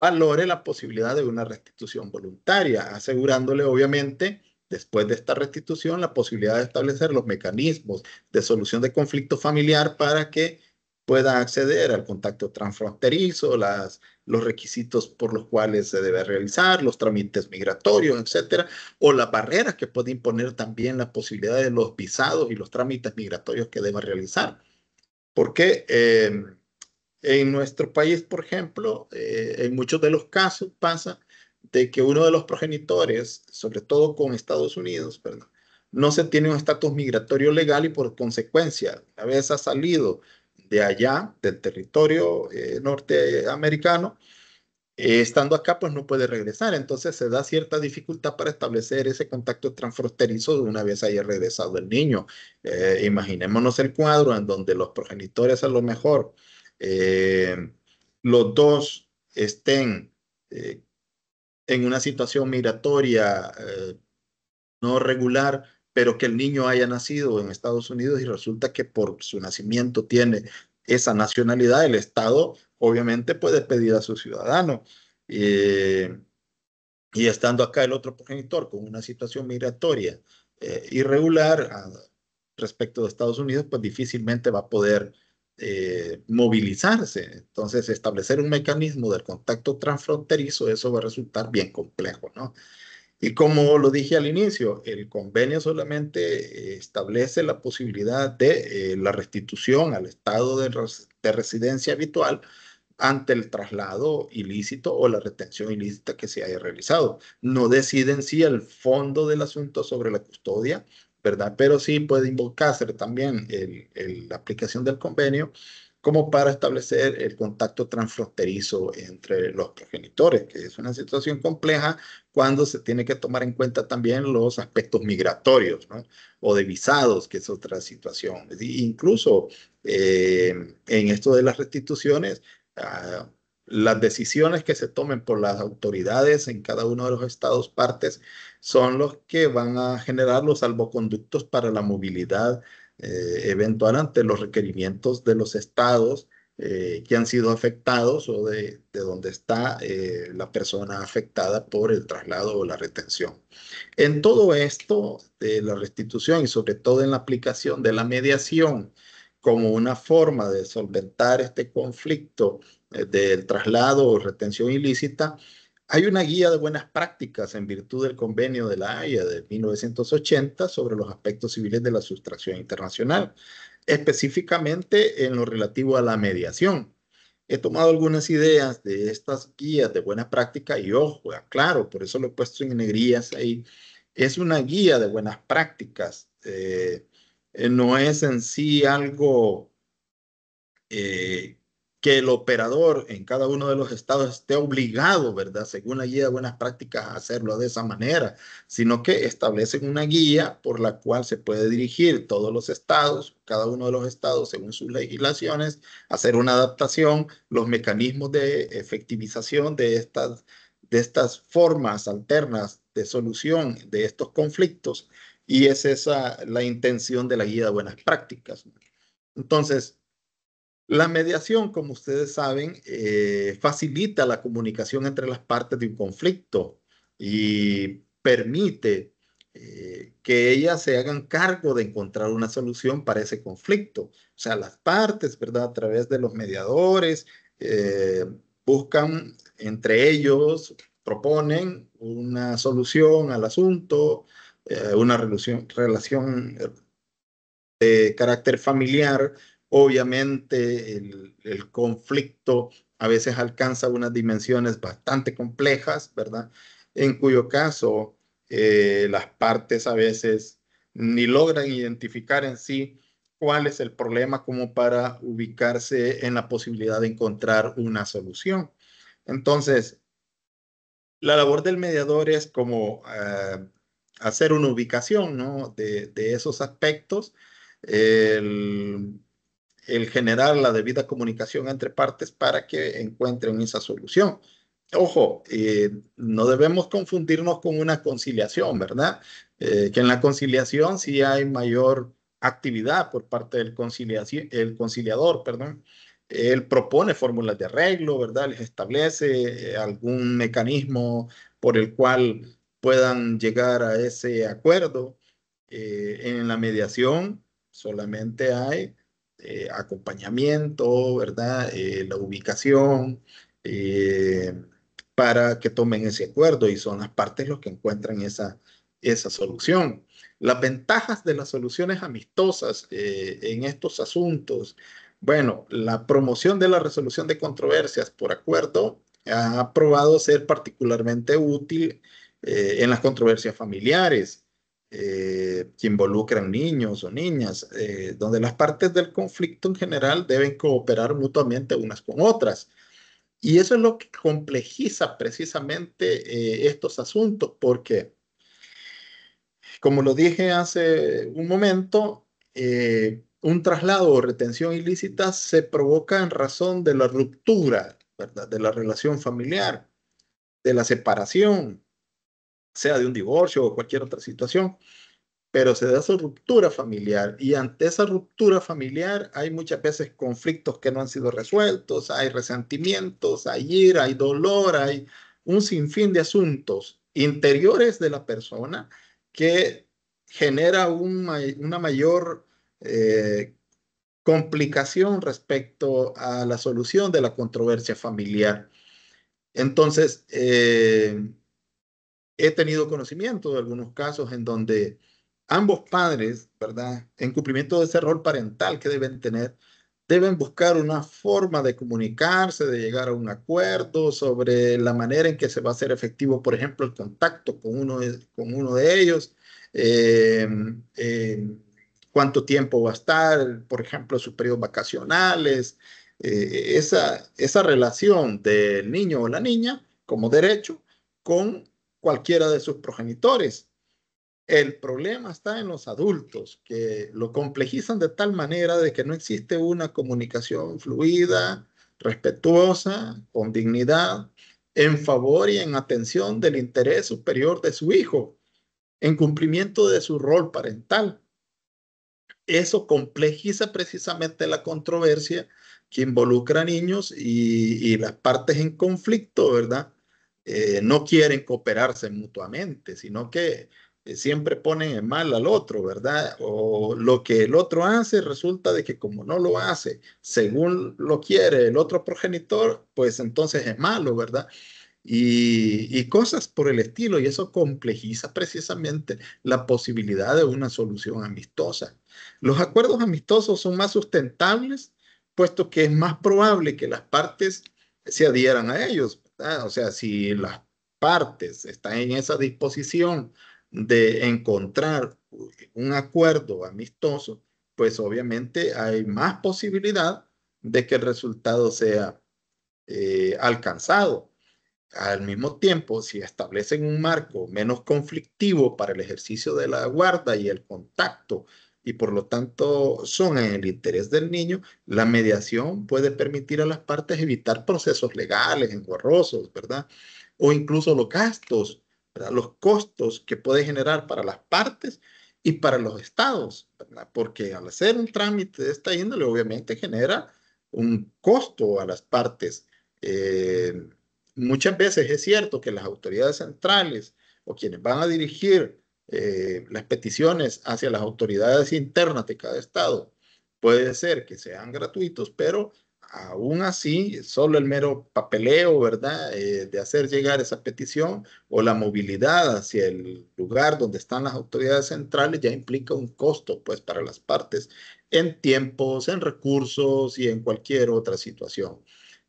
valore la posibilidad de una restitución voluntaria, asegurándole obviamente después de esta restitución, la posibilidad de establecer los mecanismos de solución de conflicto familiar para que pueda acceder al contacto transfronterizo, las, los requisitos por los cuales se debe realizar, los trámites migratorios, etcétera, o las barreras que puede imponer también la posibilidad de los visados y los trámites migratorios que deba realizar. Porque eh, en nuestro país, por ejemplo, eh, en muchos de los casos pasa de que uno de los progenitores, sobre todo con Estados Unidos, no se tiene un estatus migratorio legal y por consecuencia, una vez ha salido de allá, del territorio eh, norteamericano, eh, estando acá, pues no puede regresar. Entonces se da cierta dificultad para establecer ese contacto transfronterizo de una vez haya regresado el niño. Eh, imaginémonos el cuadro en donde los progenitores a lo mejor, los dos estén en una situación migratoria eh, no regular, pero que el niño haya nacido en Estados Unidos y resulta que por su nacimiento tiene esa nacionalidad, el Estado obviamente puede pedir a su ciudadano. Eh, y estando acá el otro progenitor con una situación migratoria eh, irregular ah, respecto de Estados Unidos, pues difícilmente va a poder eh, movilizarse. Entonces, establecer un mecanismo del contacto transfronterizo, eso va a resultar bien complejo, ¿no? Y como lo dije al inicio, el convenio solamente eh, establece la posibilidad de eh, la restitución al estado de, residencia habitual ante el traslado ilícito o la retención ilícita que se haya realizado. No deciden si el fondo del asunto sobre la custodia pero sí puede invocarse también la aplicación del convenio como para establecer el contacto transfronterizo entre los progenitores, que es una situación compleja cuando se tiene que tomar en cuenta también los aspectos migratorios o de visados, que es otra situación. incluso eh, en esto de las restituciones, ah, las decisiones que se tomen por las autoridades en cada uno de los estados partes son los que van a generar los salvoconductos para la movilidad eh, eventual ante los requerimientos de los estados eh, que han sido afectados o de, de donde está eh, la persona afectada por el traslado o la retención. En todo esto de la restitución y sobre todo en la aplicación de la mediación como una forma de solventar este conflicto del traslado o retención ilícita, hay una guía de buenas prácticas en virtud del convenio de la Haya de 1980 sobre los aspectos civiles de la sustracción internacional, específicamente en lo relativo a la mediación. He tomado algunas ideas de estas guías de buenas prácticas y ojo, claro, por eso lo he puesto en negrillas ahí. Es una guía de buenas prácticas. Eh, eh, no es en sí algo eh, que el operador en cada uno de los estados esté obligado, ¿verdad? Según la guía de buenas prácticas, a hacerlo de esa manera, sino que establecen una guía por la cual se puede dirigir todos los estados, cada uno de los estados según sus legislaciones, hacer una adaptación, los mecanismos de efectivización de estas, de estas formas alternas de solución de estos conflictos, y es esa la intención de la guía de buenas prácticas. Entonces, la mediación, como ustedes saben, eh, facilita la comunicación entre las partes de un conflicto y permite eh, que ellas se hagan cargo de encontrar una solución para ese conflicto. O sea, las partes, ¿verdad? A través de los mediadores, eh, buscan entre ellos, proponen una solución al asunto, una relación, relación de carácter familiar Obviamente el, conflicto a veces alcanza unas dimensiones bastante complejas, ¿verdad? En cuyo caso eh, las partes a veces ni logran identificar en sí cuál es el problema como para ubicarse en la posibilidad de encontrar una solución. Entonces, la labor del mediador es como eh, hacer una ubicación ¿no? de, de, esos aspectos. El, el generar la debida comunicación entre partes para que encuentren esa solución. Ojo, eh, no debemos confundirnos con una conciliación, ¿verdad? Eh, que en la conciliación sí hay mayor actividad por parte del conciliador, perdón. Él propone fórmulas de arreglo, ¿verdad? Les establece eh, algún mecanismo por el cual puedan llegar a ese acuerdo. en la mediación solamente hay eh, acompañamiento, ¿verdad? Eh, la ubicación, eh, para que tomen ese acuerdo y son las partes los que encuentran esa, esa solución. Las ventajas de las soluciones amistosas en estos asuntos, bueno, la promoción de la resolución de controversias por acuerdo ha probado ser particularmente útil en las controversias familiares eh, que involucran niños o niñas, eh, donde las partes del conflicto en general deben cooperar mutuamente unas con otras. Y eso es lo que complejiza precisamente eh, estos asuntos, porque, como lo dije hace un momento, un traslado o retención ilícita se provoca en razón de la ruptura, de la relación familiar, de la separación, sea de un divorcio o cualquier otra situación, pero se da esa ruptura familiar y ante esa ruptura familiar hay muchas veces conflictos que no han sido resueltos, hay resentimientos, hay ira, hay dolor, hay un sinfín de asuntos interiores de la persona que genera una mayor eh, complicación respecto a la solución de la controversia familiar. Entonces, eh, he tenido conocimiento de algunos casos en donde ambos padres, ¿verdad? En cumplimiento de ese rol parental que deben tener, deben buscar una forma de comunicarse, de llegar a un acuerdo sobre la manera en que se va a hacer efectivo, por ejemplo, el contacto con uno de, con uno de ellos, em, em, cuánto tiempo va a estar, por ejemplo, sus periodos vacacionales, eh, esa, esa relación del niño o la niña como derecho con cualquiera de sus progenitores. El problema está en los adultos, que lo complejizan de tal manera de que no existe una comunicación fluida, respetuosa, con dignidad, en favor y en atención del interés superior de su hijo, en cumplimiento de su rol parental. Eso complejiza precisamente la controversia que involucra a niños y, y las partes en conflicto, ¿verdad? Eh, no quieren cooperarse mutuamente, sino que eh, siempre ponen en mal al otro, ¿verdad? O lo que el otro hace resulta de que como no lo hace según lo quiere el otro progenitor, pues entonces es malo, ¿verdad? Y, y cosas por el estilo, y eso complejiza precisamente la posibilidad de una solución amistosa. Los acuerdos amistosos son más sustentables, puesto que es más probable que las partes se adhieran a ellos. Ah, o sea, si las partes están en esa disposición de encontrar un acuerdo amistoso, pues obviamente hay más posibilidad de que el resultado sea eh, alcanzado. Al mismo tiempo, si establecen un marco menos conflictivo para el ejercicio de la guarda y el contacto y por lo tanto son en el interés del niño, la mediación puede permitir a las partes evitar procesos legales engorrosos, ¿verdad? O incluso los gastos, ¿verdad? los costos que puede generar para las partes y para los estados, ¿verdad? Porque al hacer un trámite de esta índole, obviamente genera un costo a las partes. Eh, muchas veces es cierto que las autoridades centrales o quienes van a dirigir eh, las peticiones hacia las autoridades internas de cada estado puede ser que sean gratuitos, pero aún así, solo el mero papeleo, ¿verdad?, eh, de hacer llegar esa petición o la movilidad hacia el lugar donde están las autoridades centrales ya implica un costo, pues, para las partes en tiempos, en recursos y en cualquier otra situación.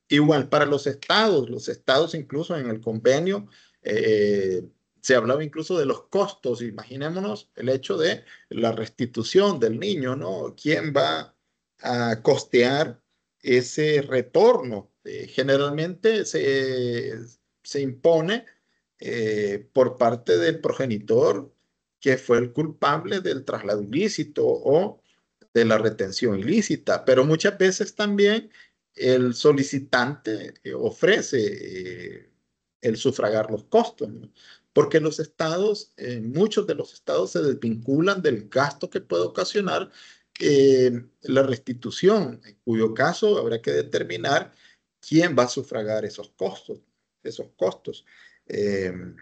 Igual para los estados, los estados incluso en el convenio eh, se hablaba incluso de los costos, imaginémonos el hecho de la restitución del niño, ¿no? ¿Quién va a costear ese retorno? Eh, generalmente se, impone eh, por parte del progenitor que fue el culpable del traslado ilícito o de la retención ilícita, pero muchas veces también el solicitante eh, ofrece el sufragar los costos. ¿no? porque los estados, eh, muchos de los estados se desvinculan del gasto que puede ocasionar eh, la restitución, en cuyo caso habrá que determinar quién va a sufragar esos costos. Esos costos. Em,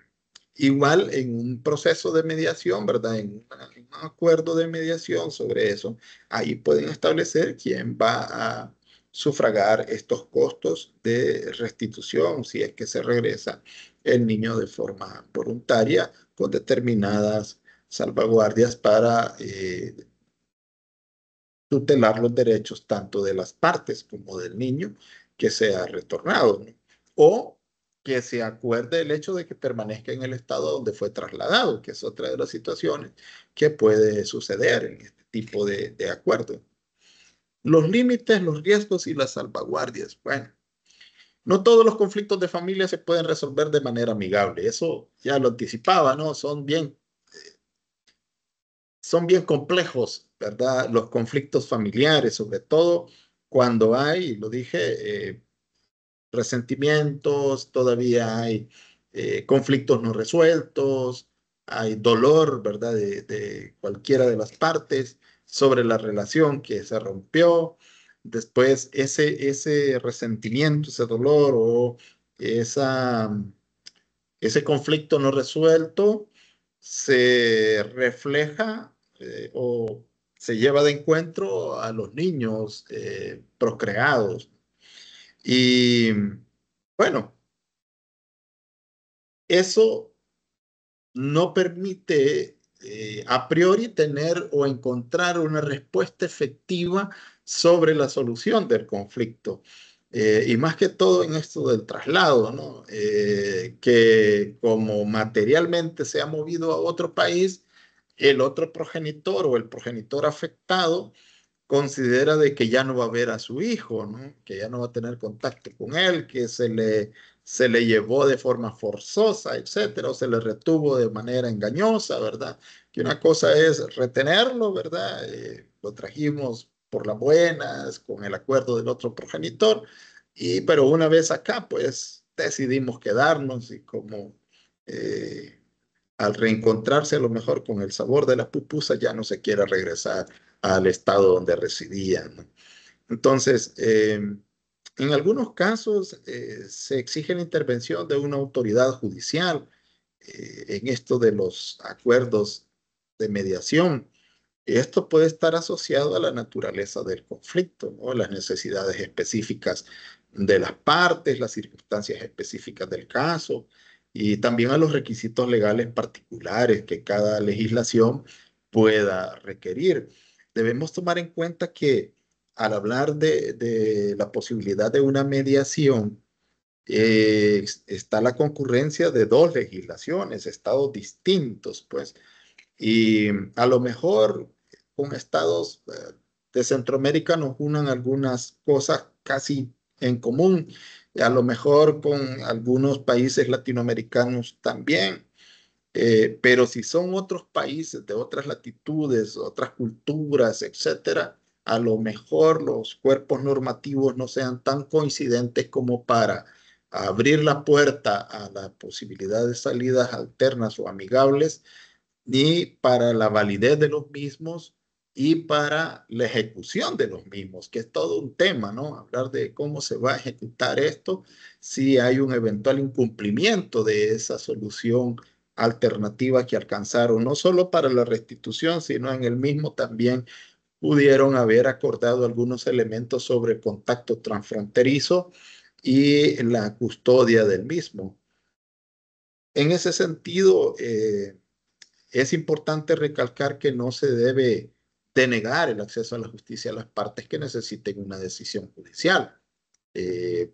igual en un proceso de mediación, ¿verdad? En, en, un acuerdo de mediación sobre eso, ahí pueden establecer quién va a sufragar estos costos de restitución si es que se regresa el niño de forma voluntaria con determinadas salvaguardias para eh, tutelar los derechos tanto de las partes como del niño que sea retornado o que se acuerde el hecho de que permanezca en el estado donde fue trasladado, que es otra de las situaciones que puede suceder en este tipo de, de acuerdo. Los límites, los riesgos y las salvaguardias. Bueno, no todos los conflictos de familia se pueden resolver de manera amigable. Eso ya lo anticipaba, ¿no? Son bien, eh, son bien complejos, ¿verdad? Los conflictos familiares, sobre todo cuando hay, lo dije, eh, resentimientos, todavía hay eh, conflictos no resueltos, hay dolor, ¿verdad? De, de, cualquiera de las partes sobre la relación que se rompió, después ese, ese resentimiento, ese dolor o esa, ese conflicto no resuelto se refleja eh, o se lleva de encuentro a los niños eh, procreados. Y bueno, eso no permite eh, a priori tener o encontrar una respuesta efectiva sobre la solución del conflicto. Eh, y más que todo en esto del traslado, eh, que como materialmente se ha movido a otro país, el otro progenitor o el progenitor afectado considera de que ya no va a ver a su hijo, que ya no va a tener contacto con él, que se le se le llevó de forma forzosa, etcétera, o se le retuvo de manera engañosa, ¿verdad? Que una cosa es retenerlo, ¿verdad? Eh, lo trajimos por las buenas, con el acuerdo del otro progenitor, y, pero una vez acá, pues decidimos quedarnos y como eh, al reencontrarse a lo mejor con el sabor de la pupusa ya no se quiere regresar al estado donde residían. Entonces, eh, en algunos casos eh, se exige la intervención de una autoridad judicial eh, en esto de los acuerdos de mediación. Esto puede estar asociado a la naturaleza del conflicto, o las necesidades específicas de las partes, las circunstancias específicas del caso y también a los requisitos legales particulares que cada legislación pueda requerir. Debemos tomar en cuenta que al hablar de, de la posibilidad de una mediación, eh, está la concurrencia de dos legislaciones, estados distintos, pues, y a lo mejor con estados eh, de Centroamérica nos unan algunas cosas casi en común, a lo mejor con algunos países latinoamericanos también, eh, pero si son otros países de otras latitudes, otras culturas, etcétera, a lo mejor los cuerpos normativos no sean tan coincidentes como para abrir la puerta a la posibilidad de salidas alternas o amigables, ni para la validez de los mismos y para la ejecución de los mismos, que es todo un tema, ¿no? Hablar de cómo se va a ejecutar esto si hay un eventual incumplimiento de esa solución alternativa que alcanzaron, no solo para la restitución, sino en el mismo también pudieron haber acordado algunos elementos sobre contacto transfronterizo y la custodia del mismo. En ese sentido, eh, es importante recalcar que no se debe denegar el acceso a la justicia a las partes que necesiten una decisión judicial. Eh,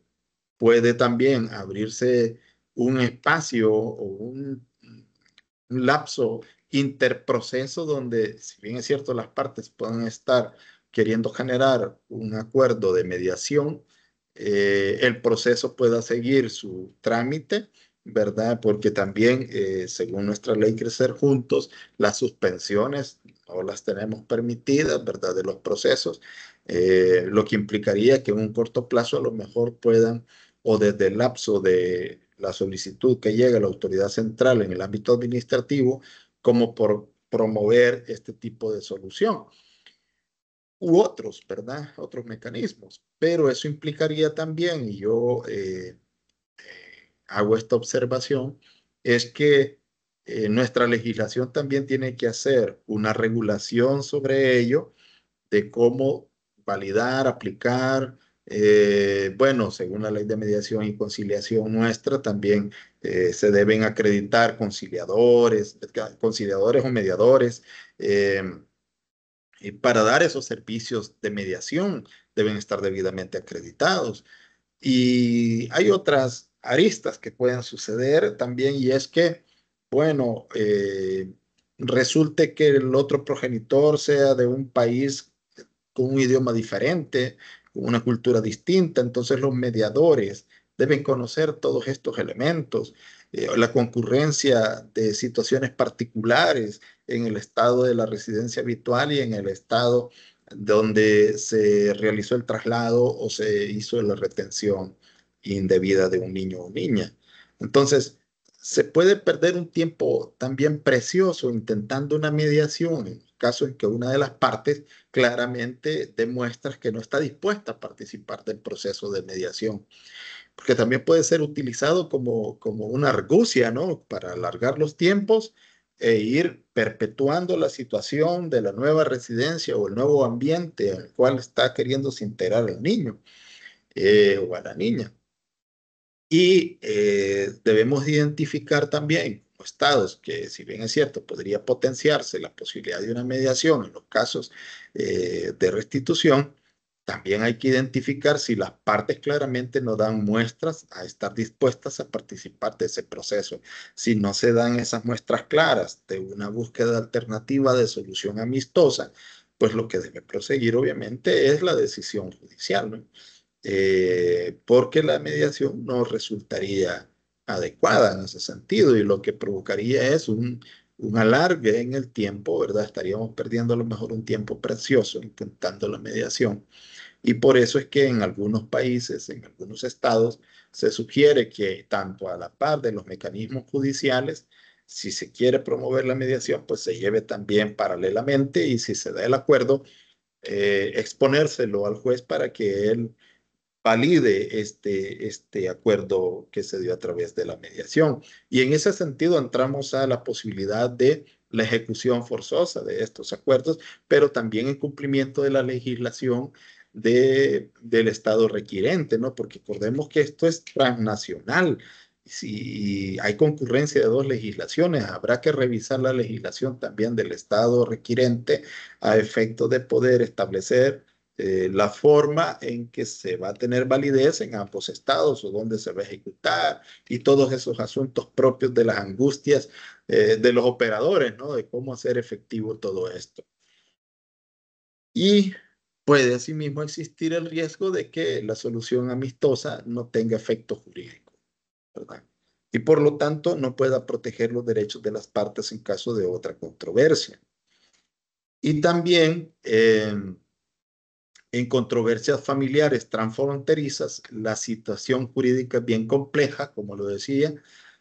puede también abrirse un espacio o un, un lapso interproceso donde, si bien es cierto, las partes pueden estar queriendo generar un acuerdo de mediación, eh, el proceso pueda seguir su trámite, ¿verdad? Porque también, eh, según nuestra ley Crecer Juntos, las suspensiones o las tenemos permitidas, ¿verdad? De los procesos, eh, lo que implicaría que en un corto plazo a lo mejor puedan, o desde el lapso de la solicitud que llega a la autoridad central en el ámbito administrativo, como por promover este tipo de solución u otros, ¿verdad? Otros mecanismos. Pero eso implicaría también, y yo eh, eh, hago esta observación, es que eh, nuestra legislación también tiene que hacer una regulación sobre ello, de cómo validar, aplicar, eh, bueno, según la ley de mediación y conciliación nuestra, también eh, se deben acreditar conciliadores, eh, conciliadores o mediadores. y para dar esos servicios de mediación deben estar debidamente acreditados. Y hay otras aristas que pueden suceder también y es que, bueno, resulte que el otro progenitor sea de un país con un idioma diferente una cultura distinta, entonces los mediadores deben conocer todos estos elementos, eh, la concurrencia de situaciones particulares en el estado de la residencia habitual y en el estado donde se realizó el traslado o se hizo la retención indebida de un niño o niña. Entonces, se puede perder un tiempo también precioso intentando una mediación en el caso en que una de las partes claramente demuestras que no está dispuesta a participar del proceso de mediación, porque también puede ser utilizado como, como una argucia, ¿no? Para alargar los tiempos e ir perpetuando la situación de la nueva residencia o el nuevo ambiente al cual está queriéndose integrar el niño eh, o a la niña. Y eh, debemos identificar también estados que, si bien es cierto, podría potenciarse la posibilidad de una mediación en los casos eh, de restitución, también hay que identificar si las partes claramente no dan muestras a estar dispuestas a participar de ese proceso. Si no se dan esas muestras claras de una búsqueda alternativa de solución amistosa, pues lo que debe proseguir obviamente es la decisión judicial, eh, porque la mediación no resultaría adecuada en ese sentido y lo que provocaría es un, un alargue en el tiempo, ¿verdad? Estaríamos perdiendo a lo mejor un tiempo precioso intentando la mediación. Y por eso es que en algunos países, en algunos estados, se sugiere que tanto a la par de los mecanismos judiciales, si se quiere promover la mediación, pues se lleve también paralelamente y si se da el acuerdo, eh, exponérselo al juez para que él valide este, este acuerdo que se dio a través de la mediación. Y en ese sentido entramos a la posibilidad de la ejecución forzosa de estos acuerdos, pero también en cumplimiento de la legislación de, del Estado requirente, ¿no? Porque recordemos que esto es transnacional. Si hay concurrencia de dos legislaciones, habrá que revisar la legislación también del Estado requirente a efecto de poder establecer eh, la forma en que se va a tener validez en ambos estados o dónde se va a ejecutar y todos esos asuntos propios de las angustias eh, de los operadores, ¿no? De cómo hacer efectivo todo esto. Y puede asimismo existir el riesgo de que la solución amistosa no tenga efecto jurídico, ¿verdad? Y por lo tanto no pueda proteger los derechos de las partes en caso de otra controversia. Y también... Eh, en controversias familiares transfronterizas, la situación jurídica es bien compleja, como lo decía.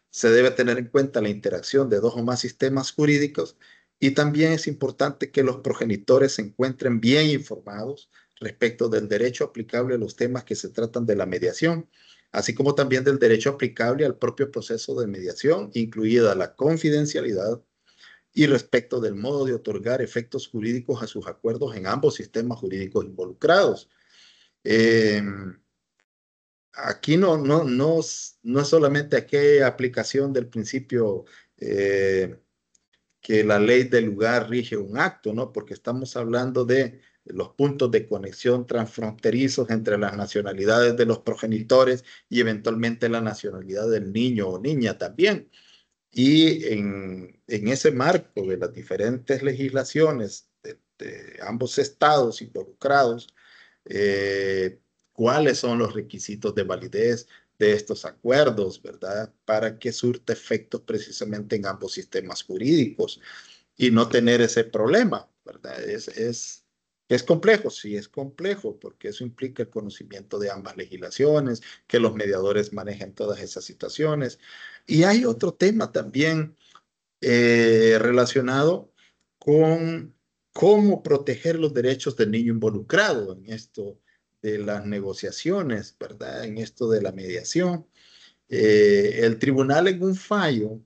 Se debe tener en cuenta la interacción de dos o más sistemas jurídicos y también es importante que los progenitores se encuentren bien informados respecto del derecho aplicable a los temas que se tratan de la mediación, así como también del derecho aplicable al propio proceso de mediación, incluida la confidencialidad, y respecto del modo de otorgar efectos jurídicos a sus acuerdos en ambos sistemas jurídicos involucrados. Eh, aquí no, no, no, no es solamente aquella aplicación del principio eh, que la ley del lugar rige un acto, ¿no? porque estamos hablando de los puntos de conexión transfronterizos entre las nacionalidades de los progenitores y eventualmente la nacionalidad del niño o niña también. Y en, ese marco de las diferentes legislaciones de, ambos estados involucrados, eh, cuáles son los requisitos de validez de estos acuerdos, ¿verdad? Para que surte efectos precisamente en ambos sistemas jurídicos y no tener ese problema, ¿verdad? es es complejo, sí es complejo, porque eso implica el conocimiento de ambas legislaciones, que los mediadores manejen todas esas situaciones. Y hay otro tema también eh, relacionado con cómo proteger los derechos del niño involucrado en esto de las negociaciones, ¿verdad? En esto de la mediación. Eh, el tribunal en un fallo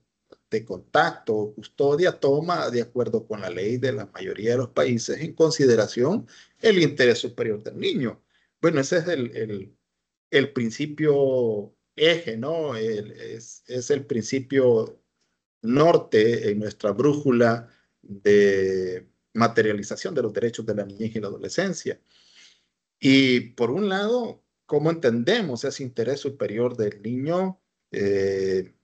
de contacto o custodia toma, de acuerdo con la ley de la mayoría de los países, en consideración el interés superior del niño. Bueno, ese es el, principio eje, ¿no? es, el principio norte en nuestra brújula de materialización de los derechos de la niñez y la adolescencia. Y por un lado, ¿cómo entendemos ese interés superior del niño? Eh,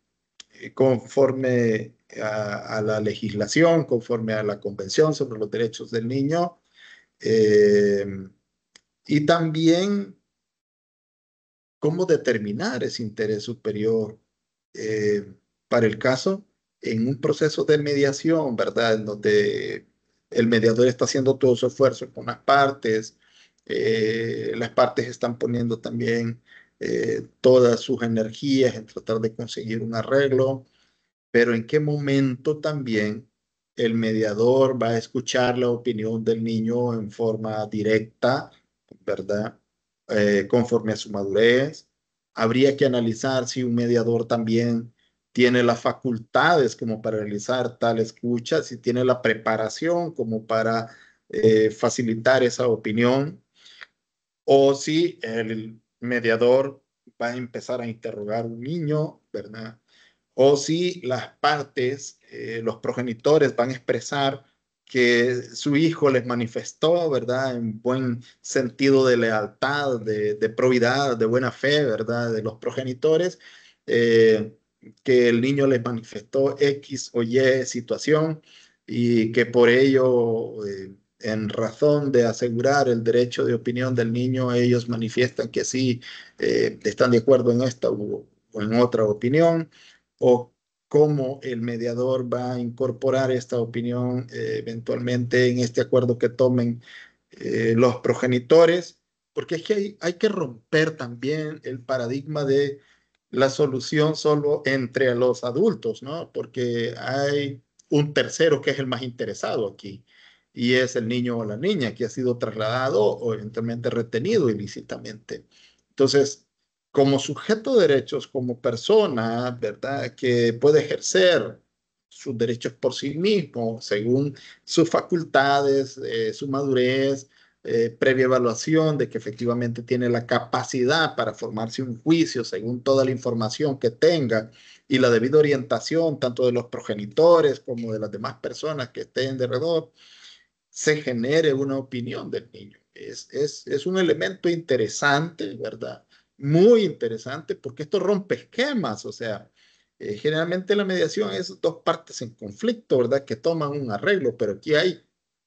conforme a, la legislación, conforme a la Convención sobre los Derechos del Niño, eh, y también cómo determinar ese interés superior eh, para el caso en un proceso de mediación, ¿verdad? En donde el mediador está haciendo todo su esfuerzo con las partes, eh, las partes están poniendo también eh, todas sus energías en tratar de conseguir un arreglo, pero en qué momento también el mediador va a escuchar la opinión del niño en forma directa, ¿verdad? Eh, conforme a su madurez. Habría que analizar si un mediador también tiene las facultades como para realizar tal escucha, si tiene la preparación como para eh, facilitar esa opinión, o si el mediador va a empezar a interrogar un niño, ¿verdad? O si las partes, eh, los progenitores van a expresar que su hijo les manifestó, ¿verdad? En buen sentido de lealtad, de, probidad, de buena fe, ¿verdad? De los progenitores, eh, que el niño les manifestó X o Y situación y que por ello... Eh, en razón de asegurar el derecho de opinión del niño, ellos manifiestan que sí eh, están de acuerdo en esta o, en otra opinión, o cómo el mediador va a incorporar esta opinión eh, eventualmente en este acuerdo que tomen eh, los progenitores, porque es que hay, hay que romper también el paradigma de la solución solo entre los adultos, ¿no? Porque hay un tercero que es el más interesado aquí y es el niño o la niña que ha sido trasladado o eventualmente retenido ilícitamente. Entonces, como sujeto de derechos, como persona, ¿verdad? Que puede ejercer sus derechos por sí mismo, según sus facultades, eh, su madurez, eh, previa evaluación de que efectivamente tiene la capacidad para formarse un juicio según toda la información que tenga y la debida orientación tanto de los progenitores como de las demás personas que estén de alrededor se genere una opinión del niño. Es, un elemento interesante, ¿verdad? Muy interesante porque esto rompe esquemas, o sea, eh, generalmente la mediación es dos partes en conflicto, ¿verdad? Que toman un arreglo, pero aquí hay,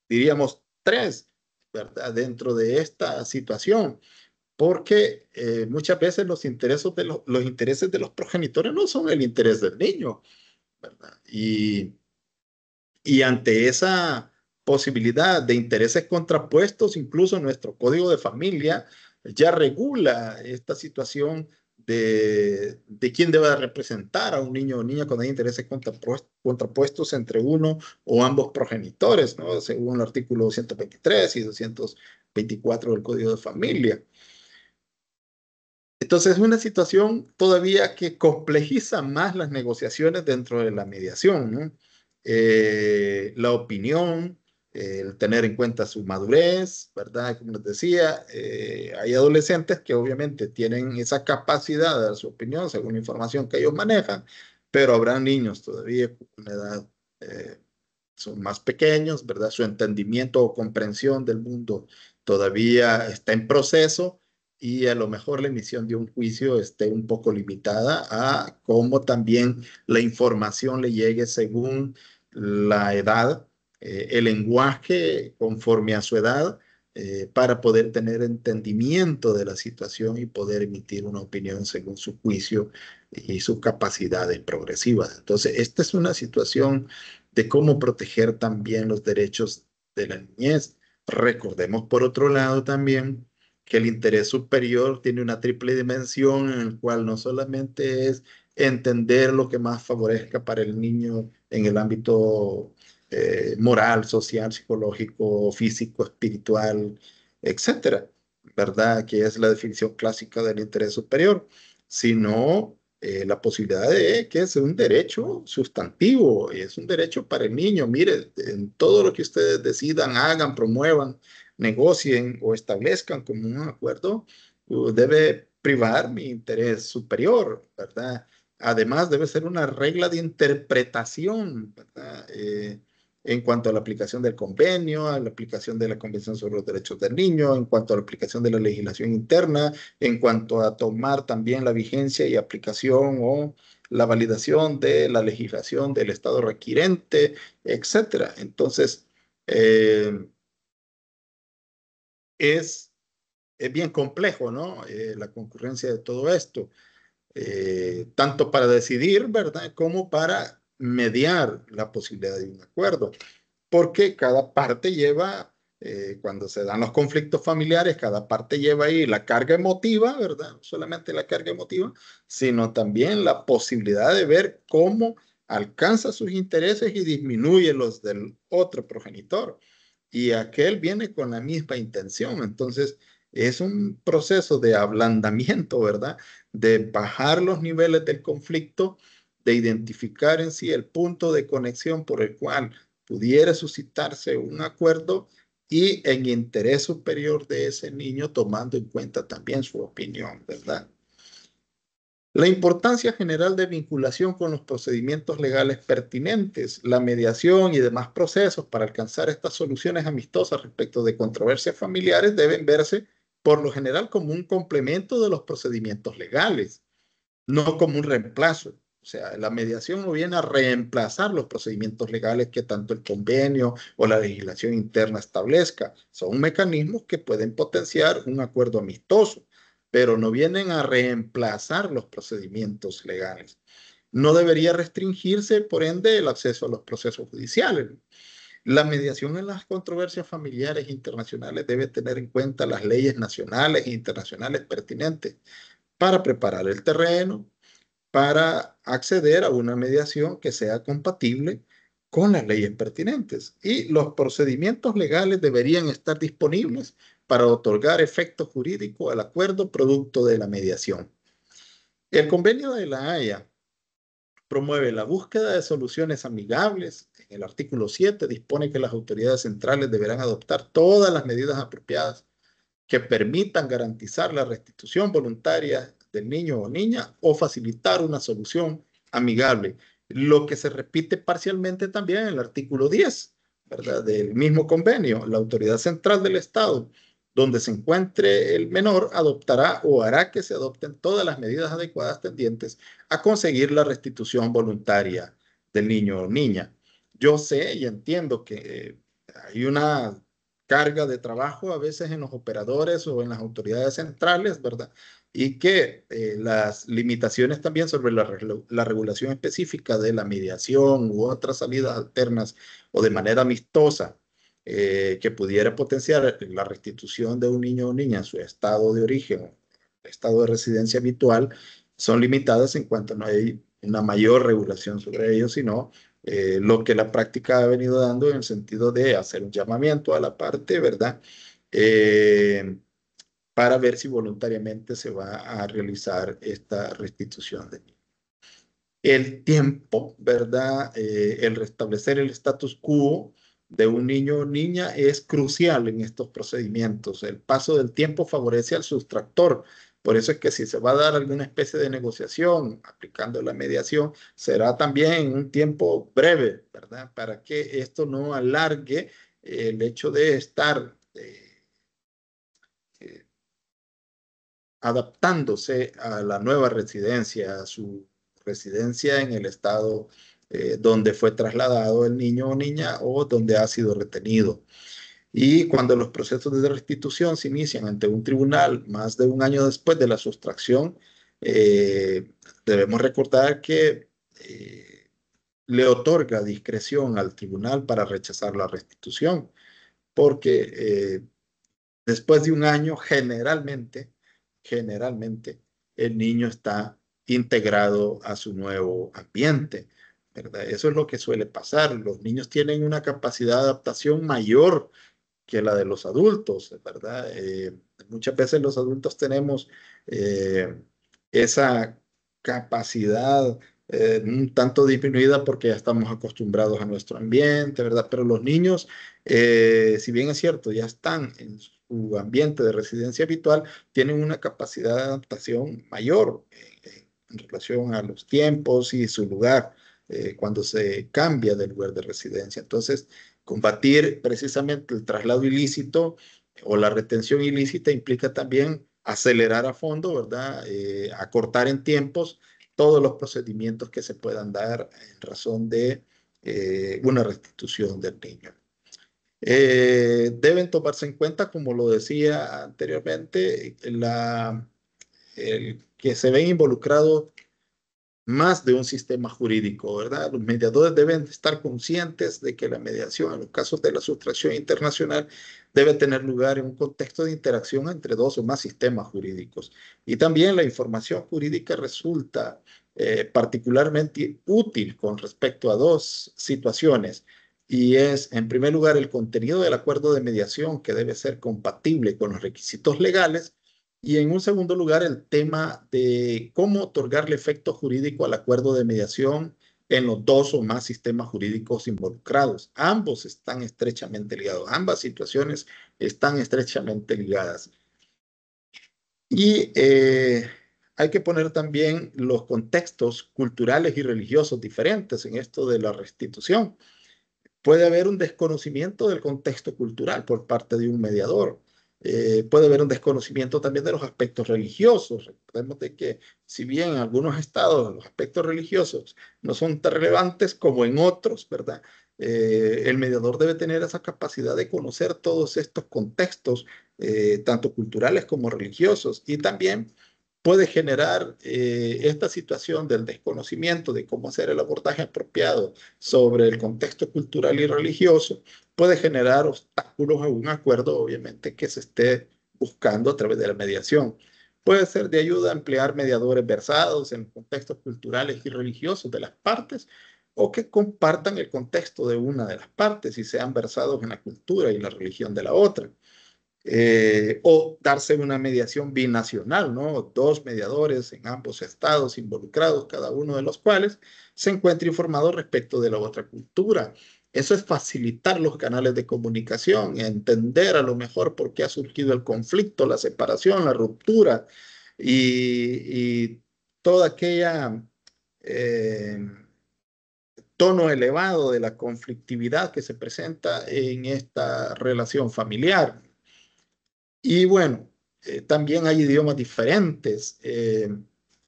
diríamos, tres, ¿verdad? Dentro de esta situación, porque eh, muchas veces los intereses, de los, intereses de los progenitores no son el interés del niño, ¿verdad? Y, y ante esa posibilidad de intereses contrapuestos, incluso nuestro código de familia ya regula esta situación de, quién debe representar a un niño o niña cuando hay intereses contrapuestos entre uno o ambos progenitores, según el artículo 123 y 224 del Código de Familia. Entonces es una situación todavía que complejiza más las negociaciones dentro de la mediación. Eh, la opinión, el tener en cuenta su madurez, ¿verdad? Como les decía, eh, hay adolescentes que obviamente tienen esa capacidad de dar su opinión según la información que ellos manejan, pero habrá niños todavía con una edad, eh, son más pequeños, ¿verdad? Su entendimiento o comprensión del mundo todavía está en proceso y a lo mejor la emisión de un juicio esté un poco limitada a cómo también la información le llegue según la edad eh, el lenguaje conforme a su edad eh, para poder tener entendimiento de la situación y poder emitir una opinión según su juicio y sus capacidades progresivas. Entonces, esta es una situación de cómo proteger también los derechos de la niñez. Recordemos, por otro lado, también que el interés superior tiene una triple dimensión en el cual no solamente es entender lo que más favorezca para el niño en el ámbito eh, moral, social, psicológico, físico, espiritual, etcétera, ¿verdad? Que es la definición clásica del interés superior, sino eh, la posibilidad de que es un derecho sustantivo, es un derecho para el niño. Mire, en todo lo que ustedes decidan, hagan, promuevan, negocien o establezcan como un acuerdo, debe privar mi interés superior, ¿verdad? Además, debe ser una regla de interpretación, ¿verdad? Eh, en cuanto a la aplicación del convenio, a la aplicación de la Convención sobre los Derechos del Niño, en cuanto a la aplicación de la legislación interna, en cuanto a tomar también la vigencia y aplicación o la validación de la legislación del Estado requirente, etc. Entonces, eh, es, bien complejo, ¿no? Eh, la concurrencia de todo esto, eh, tanto para decidir, ¿verdad? Como para mediar la posibilidad de un acuerdo, porque cada parte lleva, eh, cuando se dan los conflictos familiares, cada parte lleva ahí la carga emotiva, ¿verdad? solamente la carga emotiva, sino también la posibilidad de ver cómo alcanza sus intereses y disminuye los del otro progenitor. Y aquel viene con la misma intención. Entonces, es un proceso de ablandamiento, ¿verdad? De bajar los niveles del conflicto de identificar en sí el punto de conexión por el cual pudiera suscitarse un acuerdo y en interés superior de ese niño tomando en cuenta también su opinión, ¿verdad? La importancia general de vinculación con los procedimientos legales pertinentes, la mediación y demás procesos para alcanzar estas soluciones amistosas respecto de controversias familiares deben verse por lo general como un complemento de los procedimientos legales, no como un reemplazo. O sea, la mediación no viene a reemplazar los procedimientos legales que tanto el convenio o la legislación interna establezca. Son mecanismos que pueden potenciar un acuerdo amistoso, pero no vienen a reemplazar los procedimientos legales. No debería restringirse, por ende, el acceso a los procesos judiciales. La mediación en las controversias familiares internacionales debe tener en cuenta las leyes nacionales e internacionales pertinentes para preparar el terreno para acceder a una mediación que sea compatible con las leyes pertinentes. Y los procedimientos legales deberían estar disponibles para otorgar efecto jurídico al acuerdo producto de la mediación. El convenio de la Haya promueve la búsqueda de soluciones amigables. En el artículo 7 dispone que las autoridades centrales deberán adoptar todas las medidas apropiadas que permitan garantizar la restitución voluntaria del niño o niña o facilitar una solución amigable, lo que se repite parcialmente también en el artículo 10 ¿verdad? del mismo convenio. La autoridad central del Estado donde se encuentre el menor adoptará o hará que se adopten todas las medidas adecuadas tendientes a conseguir la restitución voluntaria del niño o niña. Yo sé y entiendo que eh, hay una carga de trabajo a veces en los operadores o en las autoridades centrales, ¿verdad? y que eh, las limitaciones también sobre la, regulación específica de la mediación u otras salidas alternas o de manera amistosa eh, que pudiera potenciar la restitución de un niño o niña a su estado de origen, estado de residencia habitual, son limitadas en cuanto no hay una mayor regulación sobre ello, sino eh, lo que la práctica ha venido dando en el sentido de hacer un llamamiento a la parte, ¿verdad? para ver si voluntariamente se va a realizar esta restitución de niños. El tiempo, ¿verdad? Eh, el restablecer el status quo de un niño o niña es crucial en estos procedimientos. El paso del tiempo favorece al sustractor. Por eso es que si se va a dar alguna especie de negociación aplicando la mediación, será también un tiempo breve, ¿verdad? Para que esto no alargue el hecho de estar... Eh, adaptándose a la nueva residencia, a su residencia en el estado eh, donde fue trasladado el niño o niña o donde ha sido retenido. Y cuando los procesos de restitución se inician ante un tribunal más de un año después de la sustracción, eh, debemos recordar que eh, le otorga discreción al tribunal para rechazar la restitución, porque después de un año generalmente generalmente el niño está integrado a su nuevo ambiente. ¿verdad? Eso es lo que suele pasar. Los niños tienen una capacidad de adaptación mayor que la de los adultos, ¿verdad? Eh, muchas veces los adultos tenemos eh, esa capacidad eh, un tanto disminuida porque ya estamos acostumbrados a nuestro ambiente, ¿verdad? Pero los niños, si bien es cierto, ya están en su ambiente de residencia habitual, tienen una capacidad de adaptación mayor eh, en, relación a los tiempos y su lugar eh, cuando se cambia de lugar de residencia. Entonces, combatir precisamente el traslado ilícito eh, o la retención ilícita implica también acelerar a fondo, ¿verdad? acortar en tiempos todos los procedimientos que se puedan dar en razón de una restitución del niño. Eh, deben tomarse en cuenta, como lo decía anteriormente, que se ve involucrado más de un sistema jurídico, ¿verdad? Los mediadores deben estar conscientes de que la mediación en los casos de la sustracción internacional debe tener lugar en un contexto de interacción entre dos o más sistemas jurídicos. Y también la información jurídica resulta eh, particularmente útil con respecto a dos situaciones y es, en primer lugar, el contenido del acuerdo de mediación que debe ser compatible con los requisitos legales y, en un segundo lugar, el tema de cómo otorgarle efecto jurídico al acuerdo de mediación en los dos o más sistemas jurídicos involucrados. Ambos están estrechamente ligados, ambas situaciones están estrechamente ligadas. Y eh, hay que poner también los contextos culturales y religiosos diferentes en esto de la restitución. Puede haber un desconocimiento del contexto cultural por parte de un mediador. Eh, puede haber un desconocimiento también de los aspectos religiosos. Recordemos de que si bien en algunos estados los aspectos religiosos no son tan relevantes como en otros, ¿verdad? Eh, el mediador debe tener esa capacidad de conocer todos estos contextos, eh, tanto culturales como religiosos, y también puede generar eh, esta situación del desconocimiento de cómo hacer el abordaje apropiado sobre el contexto cultural y religioso, puede generar obstáculos a un acuerdo, obviamente, que se esté buscando a través de la mediación. Puede ser de ayuda emplear mediadores versados en contextos culturales y religiosos de las partes o que compartan el contexto de una de las partes y sean versados en la cultura y la religión de la otra. Eh, o darse una mediación binacional, ¿no? Dos mediadores en ambos estados involucrados, cada uno de los cuales se encuentra informado respecto de la otra cultura. Eso es facilitar los canales de comunicación, entender a lo mejor por qué ha surgido el conflicto, la separación, la ruptura y, todo toda aquella eh, tono elevado de la conflictividad que se presenta en esta relación familiar. Y bueno, eh, también hay idiomas diferentes. Eh,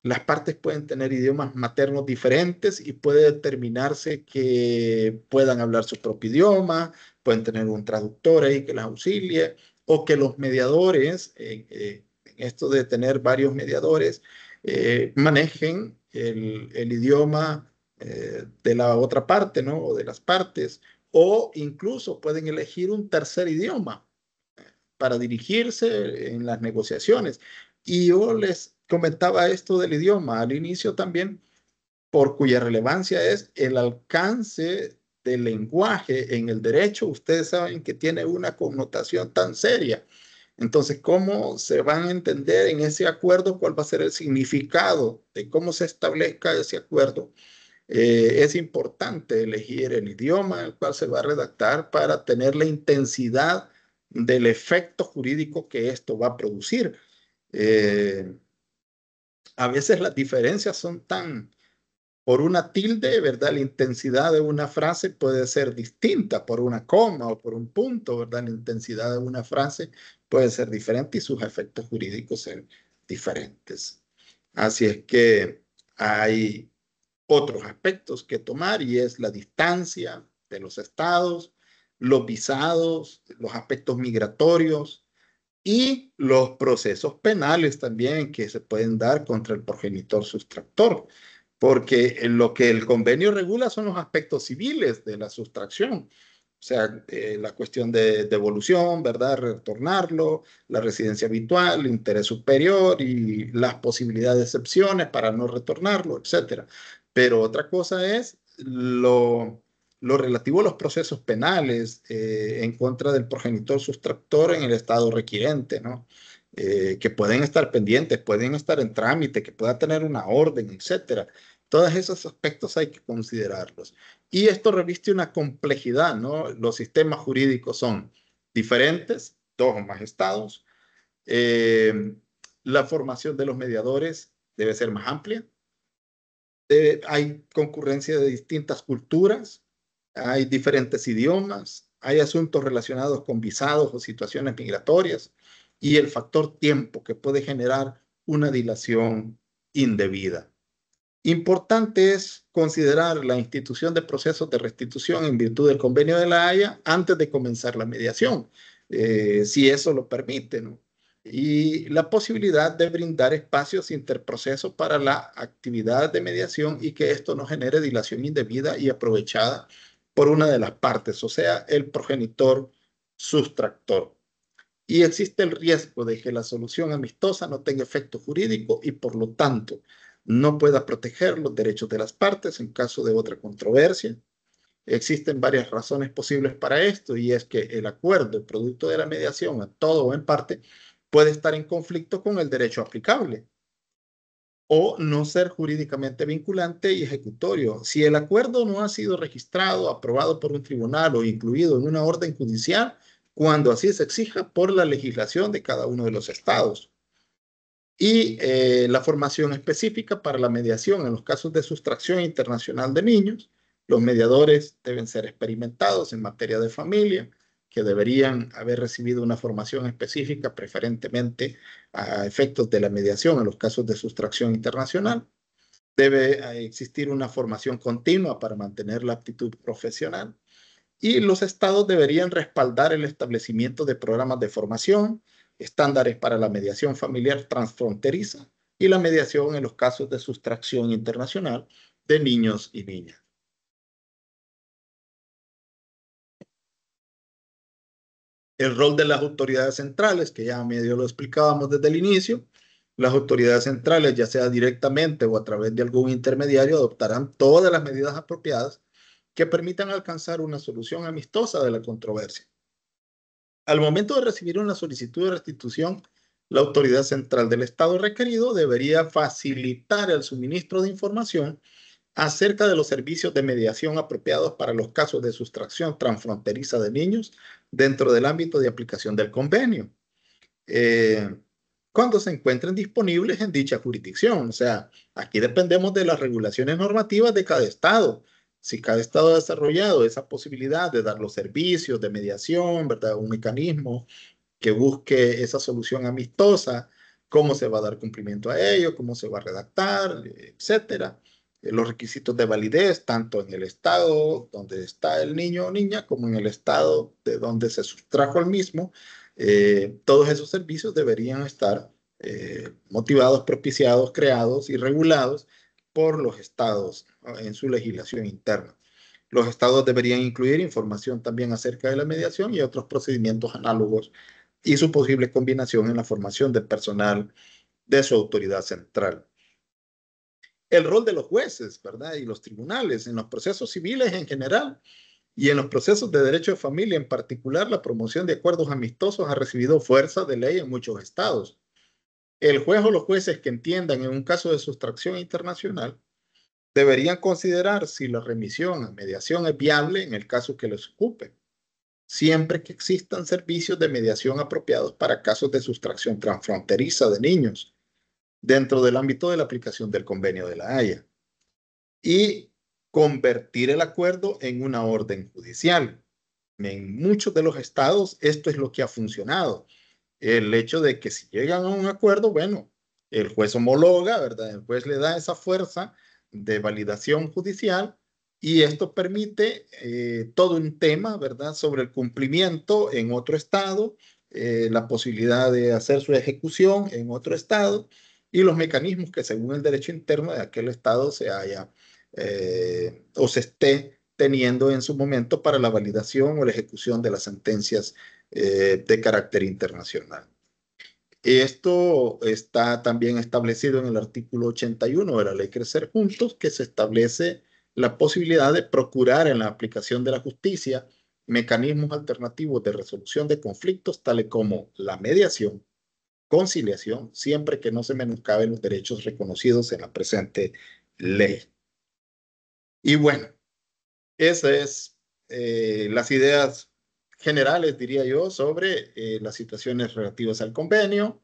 las partes pueden tener idiomas maternos diferentes y puede determinarse que puedan hablar su propio idioma, pueden tener un traductor ahí que las auxilie, o que los mediadores, eh, en esto de tener varios mediadores, manejen el, el idioma de la otra parte, ¿no? O de las partes, o incluso pueden elegir un tercer idioma para dirigirse en las negociaciones. Y yo les comentaba esto del idioma al inicio también, por cuya relevancia es el alcance del lenguaje en el derecho. Ustedes saben que tiene una connotación tan seria. Entonces, ¿cómo se van a entender en ese acuerdo cuál va a ser el significado de cómo se establezca ese acuerdo? Eh, es importante elegir el idioma en el cual se va a redactar para tener la intensidad del efecto jurídico que esto va a producir. Eh, a veces las diferencias son tan, por una tilde, ¿verdad? La intensidad de una frase puede ser distinta por una coma o por un punto, ¿verdad? La intensidad de una frase puede ser diferente y sus efectos jurídicos ser diferentes. Así es que hay otros aspectos que tomar y es la distancia de los estados, los visados, los aspectos migratorios y los procesos penales también que se pueden dar contra el progenitor sustractor, porque lo que el convenio regula son los aspectos civiles de la sustracción. O sea, eh, la cuestión de devolución, ¿verdad? Retornarlo, la residencia habitual, el interés superior y las posibilidades de excepciones para no retornarlo, etc. Pero otra cosa es lo, lo relativo a los procesos penales eh, en contra del progenitor sustractor en el estado requirente, eh, que pueden estar pendientes, pueden estar en trámite, que pueda tener una orden, etcétera. Todos esos aspectos hay que considerarlos. Y esto reviste una complejidad, ¿no? Los sistemas jurídicos son diferentes, todos o más estados. Eh, la formación de los mediadores debe ser más amplia. hay concurrencia de distintas culturas, hay diferentes idiomas, hay asuntos relacionados con visados o situaciones migratorias y el factor tiempo que puede generar una dilación indebida. Importante es considerar la institución de procesos de restitución en virtud del convenio de la Haya antes de comenzar la mediación, eh, si eso lo permite, ¿no? y la posibilidad de brindar espacios interprocesos para la actividad de mediación y que esto no genere dilación indebida y aprovechada por una de las partes, o sea, el progenitor sustractor. Y existe el riesgo de que la solución amistosa no tenga efecto jurídico y por lo tanto no pueda proteger los derechos de las partes en caso de otra controversia. Existen varias razones posibles para esto y es que el acuerdo, el producto de la mediación, a todo o en parte, puede estar en conflicto con el derecho aplicable o no ser jurídicamente vinculante y ejecutorio. Si el acuerdo no ha sido registrado, aprobado por un tribunal o incluido en una orden judicial, cuando así se exija por la legislación de cada uno de los estados. Y eh, la formación específica para la mediación en los casos de sustracción internacional de niños. Los mediadores deben ser experimentados en materia de familia, que deberían haber recibido una formación específica, preferentemente a efectos de la mediación en los casos de sustracción internacional. Debe eh, existir una formación continua para mantener la aptitud profesional y los estados deberían respaldar el establecimiento de programas de formación, estándares para la mediación familiar transfronteriza y la mediación en los casos de sustracción internacional de niños y niñas. el rol de las autoridades centrales, que ya a medio lo explicábamos desde el inicio, las autoridades centrales, ya sea directamente o a través de algún intermediario, adoptarán todas las medidas apropiadas que permitan alcanzar una solución amistosa de la controversia. Al momento de recibir una solicitud de restitución, la autoridad central del Estado requerido debería facilitar el suministro de información acerca de los servicios de mediación apropiados para los casos de sustracción transfronteriza de niños dentro del ámbito de aplicación del convenio, eh, cuando se encuentren disponibles en dicha jurisdicción. O sea, aquí dependemos de las regulaciones normativas de cada estado. Si cada estado ha desarrollado esa posibilidad de dar los servicios de mediación, ¿verdad? Un mecanismo que busque esa solución amistosa, cómo se va a dar cumplimiento a ello, cómo se va a redactar, etcétera. Eh, los requisitos de validez, tanto en el estado donde está el niño o niña, como en el estado de donde se sustrajo el mismo. Eh, todos esos servicios deberían estar eh, motivados, propiciados, creados y regulados por los estados ah, en su legislación interna. Los estados deberían incluir información también acerca de la mediación y otros procedimientos análogos y su posible combinación en la formación de personal de su autoridad central el rol de los jueces, ¿verdad? Y los tribunales en los procesos civiles en general y en los procesos de derecho de familia en particular, la promoción de acuerdos amistosos ha recibido fuerza de ley en muchos estados. El juez o los jueces que entiendan en un caso de sustracción internacional deberían considerar si la remisión a mediación es viable en el caso que les ocupe, siempre que existan servicios de mediación apropiados para casos de sustracción transfronteriza de niños dentro del ámbito de la aplicación del convenio de la Haya y convertir el acuerdo en una orden judicial. En muchos de los estados esto es lo que ha funcionado. El hecho de que si llegan a un acuerdo, bueno, el juez homologa, ¿verdad? El juez le da esa fuerza de validación judicial y esto permite eh, todo un tema, ¿verdad?, sobre el cumplimiento en otro estado, eh, la posibilidad de hacer su ejecución en otro estado y los mecanismos que según el derecho interno de aquel Estado se haya eh, o se esté teniendo en su momento para la validación o la ejecución de las sentencias eh, de carácter internacional. Esto está también establecido en el artículo 81 de la ley Crecer Juntos, que se establece la posibilidad de procurar en la aplicación de la justicia mecanismos alternativos de resolución de conflictos, tales como la mediación, conciliación siempre que no se menoscaben los derechos reconocidos en la presente ley. Y bueno, esas es eh, las ideas generales, diría yo, sobre eh, las situaciones relativas al convenio,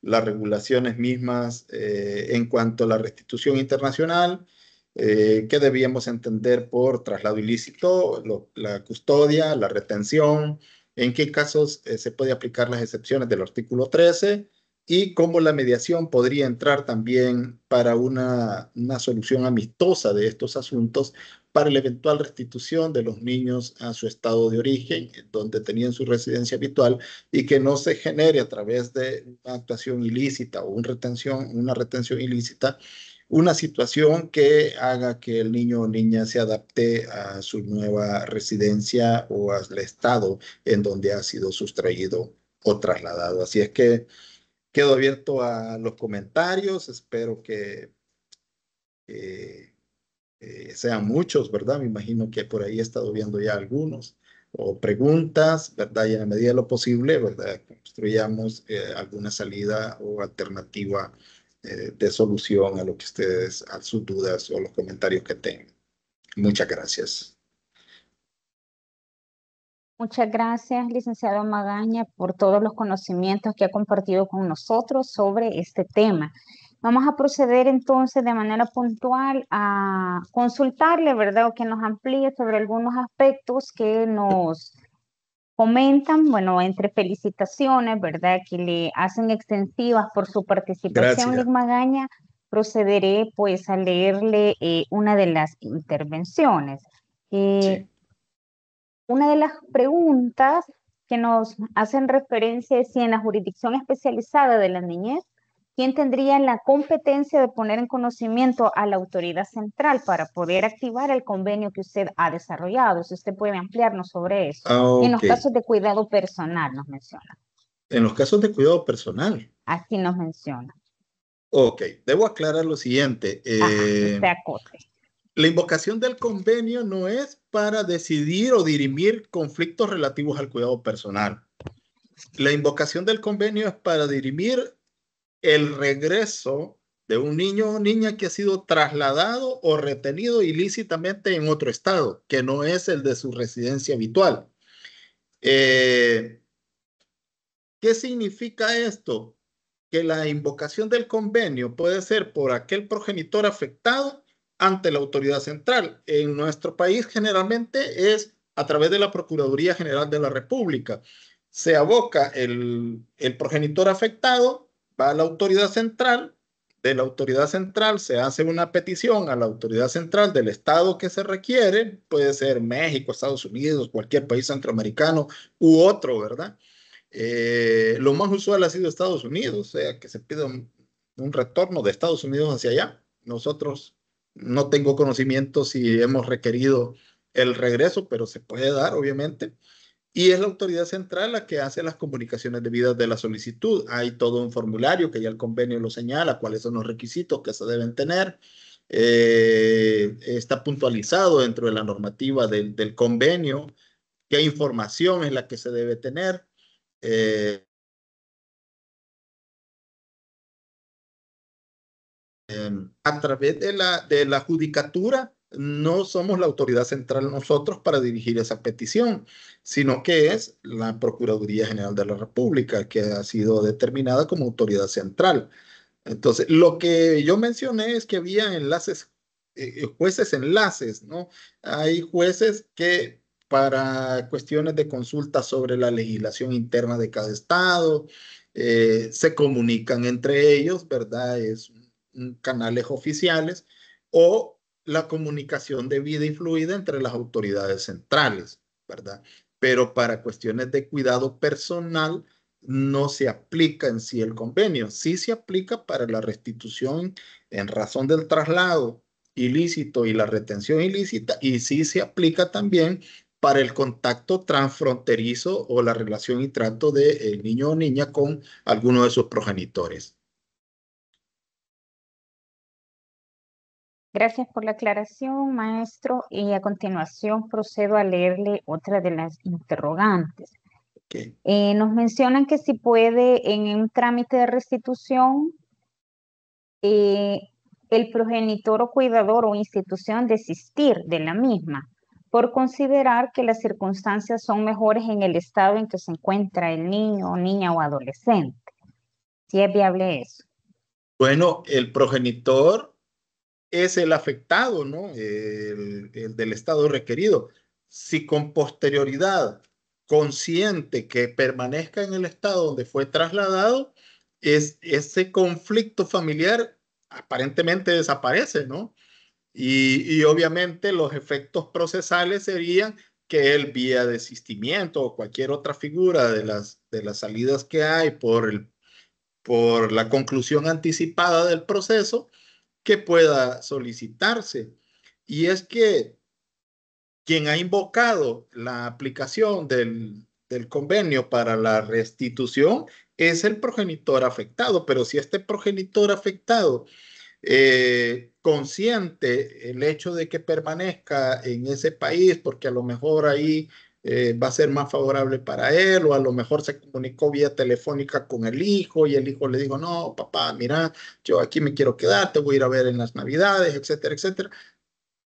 las regulaciones mismas eh, en cuanto a la restitución internacional, eh, que debíamos entender por traslado ilícito, la custodia, la retención, en qué casos eh, se puede aplicar las excepciones del artículo 13 y cómo la mediación podría entrar también para una, solución amistosa de estos asuntos para la eventual restitución de los niños a su estado de origen, eh, donde tenían su residencia habitual, y que no se genere a través de una actuación ilícita o retención, una retención ilícita una situación que haga que el niño o niña se adapte a su nueva residencia o al estado en donde ha sido sustraído o trasladado. Así es que quedo abierto a los comentarios, espero que eh, eh, sean muchos, ¿verdad? Me imagino que por ahí he estado viendo ya algunos o preguntas, ¿verdad? Y en la medida de lo posible, ¿verdad? Construyamos eh, alguna salida o alternativa eh, de solución a lo que ustedes, a sus dudas o los comentarios que tengan. Muchas gracias. Muchas gracias, licenciado Magaña, por todos los conocimientos que ha compartido con nosotros sobre este tema. Vamos a proceder entonces de manera puntual a consultarle, ¿verdad? O que nos amplíe sobre algunos aspectos que nos comentan, bueno, entre felicitaciones, ¿verdad? Que le hacen extensivas por su participación, Liz Magaña, procederé pues a leerle eh, una de las intervenciones. Eh, una de las preguntas que nos hacen referencia es si en la jurisdicción especializada de la niñez ¿quién tendría la competencia de poner en conocimiento a la autoridad central para poder activar el convenio que usted ha desarrollado? Si usted puede ampliarnos sobre eso. Ah, en los casos de cuidado personal nos menciona. En los casos de cuidado personal. Aquí nos menciona. Ok, debo aclarar lo siguiente. Eh, la invocación del convenio no es para decidir o dirimir conflictos relativos al cuidado personal. La invocación del convenio es para dirimir el regreso de un niño o niña que ha sido trasladado o retenido ilícitamente en otro estado, que no es el de su residencia habitual. Eh, ¿Qué significa esto? Que la invocación del convenio puede ser por aquel progenitor afectado ante la autoridad central. En nuestro país generalmente es a través de la Procuraduría General de la República. Se aboca el progenitor afectado va a la autoridad central, de la autoridad central se hace una petición a la autoridad central del estado que se requiere, puede ser México, Estados Unidos, cualquier país centroamericano u otro, ¿verdad? Eh, lo más usual ha sido Estados Unidos, o sea, que se pide un, retorno de Estados Unidos hacia allá. Nosotros no tengo conocimiento si hemos requerido el regreso, pero se puede dar, obviamente. Y es la autoridad central la que hace las comunicaciones debidas de la solicitud. Hay todo un formulario que ya el convenio lo señala, cuáles son los requisitos que se deben tener. Eh, está puntualizado dentro de la normativa del, del, convenio qué información es la que se debe tener. Eh, em, a través de la, de la judicatura no somos la autoridad central nosotros para dirigir esa petición, sino que es la Procuraduría General de la República, que ha sido determinada como autoridad central. Entonces, lo que yo mencioné es que había enlaces, eh, eh, jueces enlaces, ¿no? Hay jueces que para cuestiones de consulta sobre la legislación interna de cada estado, eh, se comunican entre ellos, ¿verdad? Es canales oficiales o la comunicación debida y fluida entre las autoridades centrales, ¿verdad? Pero para cuestiones de cuidado personal no se aplica en sí el convenio, sí se aplica para la restitución en razón del traslado ilícito y la retención ilícita y sí se aplica también para el contacto transfronterizo o la relación y trato del de eh, niño o niña con alguno de sus progenitores. Gracias por la aclaración, maestro. Y a continuación procedo a leerle otra de las interrogantes. Eh, nos mencionan que si puede en un trámite de restitución, eh, el progenitor o cuidador o institución desistir de la misma por considerar que las circunstancias son mejores en el estado en que se encuentra el niño, niña o adolescente. Si es viable eso. Bueno, el progenitor es el afectado, ¿no? El, del estado requerido. Si con posterioridad consciente que permanezca en el estado donde fue trasladado, es, ese conflicto familiar aparentemente desaparece, ¿no? Y, obviamente los efectos procesales serían que el vía desistimiento o cualquier otra figura de las, de las salidas que hay por, por la conclusión anticipada del proceso, que pueda solicitarse. Y es que quien ha invocado la aplicación del, convenio para la restitución es el progenitor afectado, pero si este progenitor afectado eh, consiente el hecho de que permanezca en ese país, porque a lo mejor ahí eh, va a ser más favorable para él o a lo mejor se comunicó vía telefónica con el hijo y el hijo le dijo, no, papá, mira, yo aquí me quiero quedar, te voy a ir a ver en las navidades, etcétera, etcétera.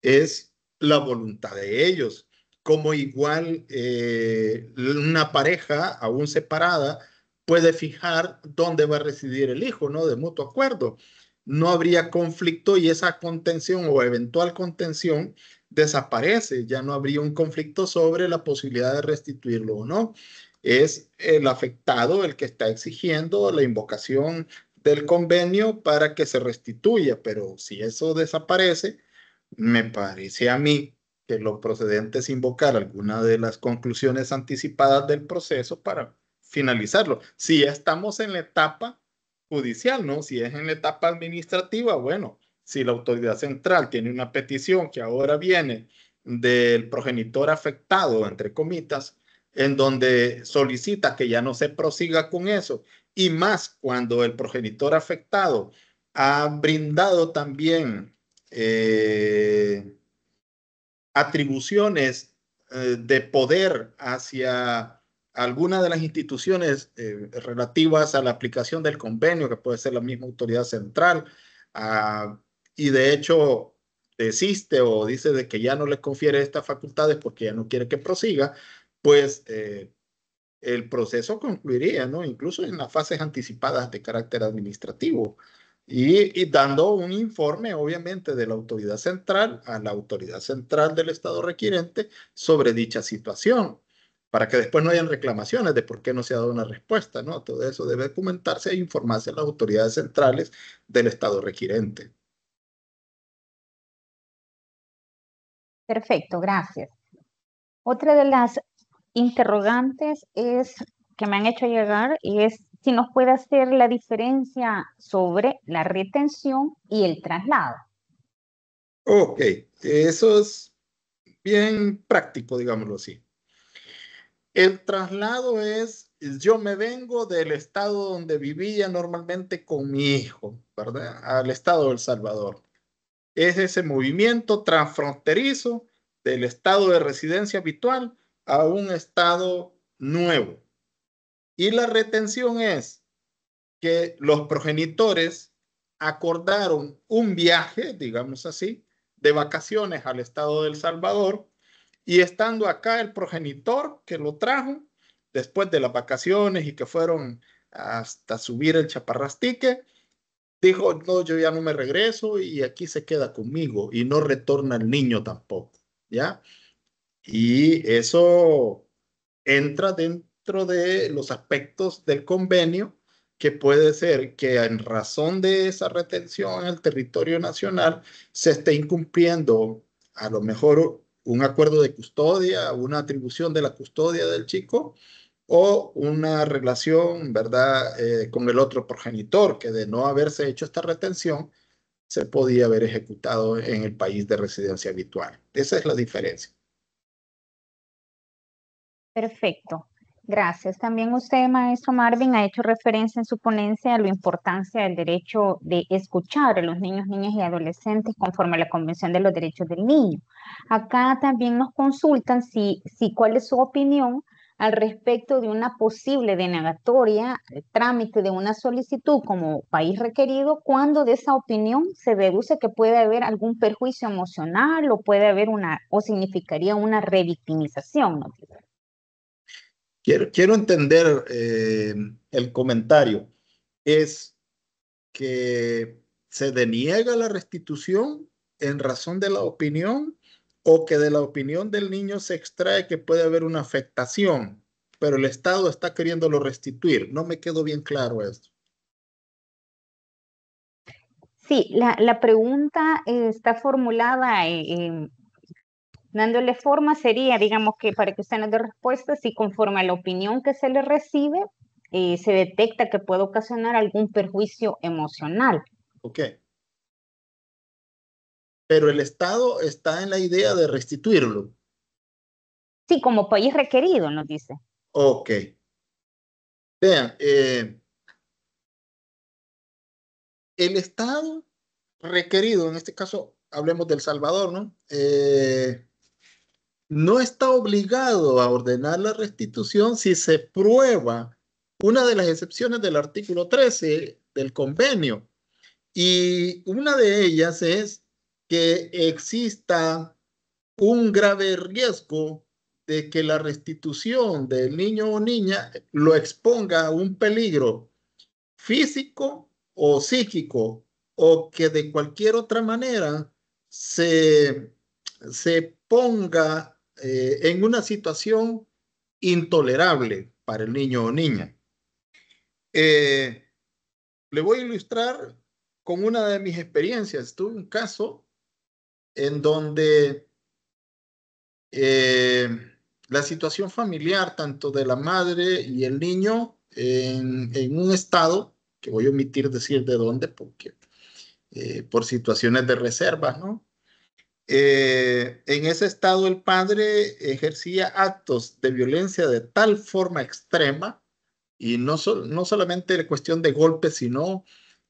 Es la voluntad de ellos. Como igual eh, una pareja aún separada puede fijar dónde va a residir el hijo, ¿no? De mutuo acuerdo. No habría conflicto y esa contención o eventual contención desaparece, ya no habría un conflicto sobre la posibilidad de restituirlo o no. Es el afectado el que está exigiendo la invocación del convenio para que se restituya, pero si eso desaparece, me parece a mí que lo procedente es invocar alguna de las conclusiones anticipadas del proceso para finalizarlo. Si ya estamos en la etapa judicial, ¿no? Si es en la etapa administrativa, bueno, si la autoridad central tiene una petición que ahora viene del progenitor afectado, entre comitas, en donde solicita que ya no se prosiga con eso, y más cuando el progenitor afectado ha brindado también eh, atribuciones eh, de poder hacia alguna de las instituciones eh, relativas a la aplicación del convenio, que puede ser la misma autoridad central, a y de hecho desiste o dice de que ya no le confiere estas facultades porque ya no quiere que prosiga, pues eh, el proceso concluiría, ¿no? Incluso en las fases anticipadas de carácter administrativo y, dando un informe, obviamente, de la autoridad central a la autoridad central del Estado requirente sobre dicha situación para que después no hayan reclamaciones de por qué no se ha dado una respuesta, ¿no? Todo eso debe documentarse e informarse a las autoridades centrales del Estado requirente. Perfecto, gracias. Otra de las interrogantes es que me han hecho llegar y es si nos puede hacer la diferencia sobre la retención y el traslado. Ok, eso es bien práctico, digámoslo así. El traslado es, yo me vengo del estado donde vivía normalmente con mi hijo, ¿verdad? Al estado de El Salvador es ese movimiento transfronterizo del estado de residencia habitual a un estado nuevo. Y la retención es que los progenitores acordaron un viaje, digamos así, de vacaciones al estado del Salvador y estando acá el progenitor que lo trajo después de las vacaciones y que fueron hasta subir el chaparrastique, dijo, no, yo ya no me regreso y aquí se queda conmigo y no retorna el niño tampoco, ¿ya? Y eso entra dentro de los aspectos del convenio que puede ser que en razón de esa retención en el territorio nacional se esté incumpliendo a lo mejor un acuerdo de custodia, una atribución de la custodia del chico, o una relación, ¿verdad?, eh, con el otro progenitor, que de no haberse hecho esta retención, se podía haber ejecutado en el país de residencia habitual. Esa es la diferencia. Perfecto. Gracias. También usted, maestro Marvin, ha hecho referencia en su ponencia a la importancia del derecho de escuchar a los niños, niñas y adolescentes conforme a la Convención de los Derechos del Niño. Acá también nos consultan si, si cuál es su opinión al respecto de una posible denegatoria, el eh, trámite de una solicitud como país requerido, cuando de esa opinión se deduce que puede haber algún perjuicio emocional o puede haber una, o significaría una revictimización. Quiero, quiero entender eh, el comentario. Es que se deniega la restitución en razón de la opinión o que de la opinión del niño se extrae que puede haber una afectación, pero el Estado está queriéndolo restituir. No me quedó bien claro esto. Sí, la, pregunta eh, está formulada, eh, em, dándole forma sería, digamos que para que usted nos dé respuesta, si conforme a la opinión que se le recibe, eh, se detecta que puede ocasionar algún perjuicio emocional. ok pero el Estado está en la idea de restituirlo. Sí, como país requerido, nos dice. Ok. Vean, eh, el Estado requerido, en este caso hablemos del Salvador, ¿no? Eh, no está obligado a ordenar la restitución si se prueba una de las excepciones del artículo 13 del convenio. Y una de ellas es que exista un grave riesgo de que la restitución del niño o niña lo exponga a un peligro físico o psíquico o que de cualquier otra manera se, ponga eh, en una situación intolerable para el niño o niña. Eh, le voy a ilustrar con una de mis experiencias. Tuve un caso en donde eh, la situación familiar tanto de la madre y el niño en, un estado, que voy a omitir decir de dónde, porque eh, por situaciones de reserva, ¿no? Eh, en ese estado el padre ejercía actos de violencia de tal forma extrema, y no, no solamente la cuestión de golpes, sino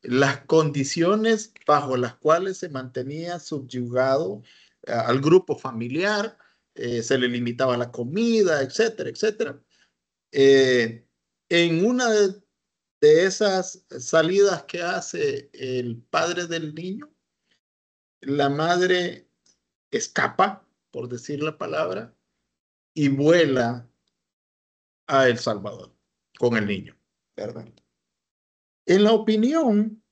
las condiciones bajo las cuales se mantenía subyugado eh, al grupo familiar, eh, se le limitaba la comida, etcétera, etcétera. Eh, en una de, esas salidas que hace el padre del niño, la madre escapa, por decir la palabra, y vuela a El Salvador con el niño, ¿verdad? En la opinión,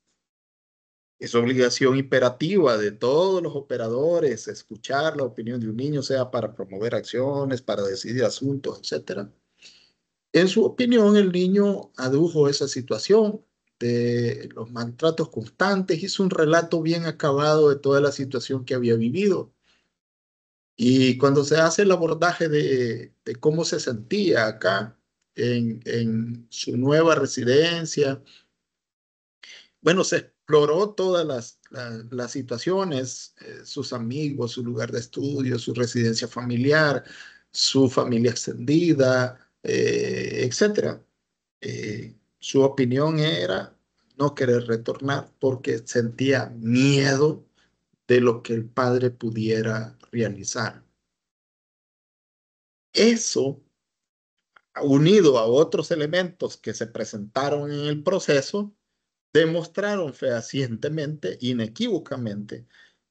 es obligación imperativa de todos los operadores escuchar la opinión de un niño, sea para promover acciones, para decidir asuntos, etc. En su opinión, el niño adujo esa situación de los maltratos constantes, hizo un relato bien acabado de toda la situación que había vivido. Y cuando se hace el abordaje de, cómo se sentía acá en, en su nueva residencia, bueno, se exploró todas las, situaciones, eh, sus amigos, su lugar de estudio, su residencia familiar, su familia extendida, eh, etc. Eh, su opinión era no querer retornar porque sentía miedo de lo que el padre pudiera realizar. Eso, unido a otros elementos que se presentaron en el proceso, demostraron fehacientemente, inequívocamente,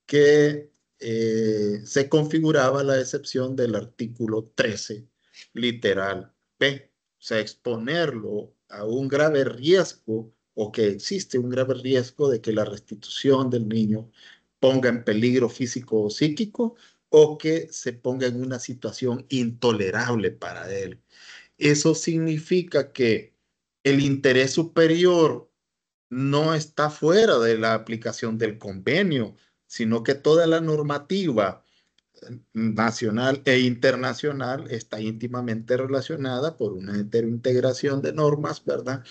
que eh, se configuraba la excepción del artículo 13, literal B. O sea, exponerlo a un grave riesgo o que existe un grave riesgo de que la restitución del niño ponga en peligro físico o psíquico o que se ponga en una situación intolerable para él. Eso significa que el interés superior no está fuera de la aplicación del convenio, sino que toda la normativa eh, nacional e internacional está íntimamente relacionada por una integración de normas, ¿verdad?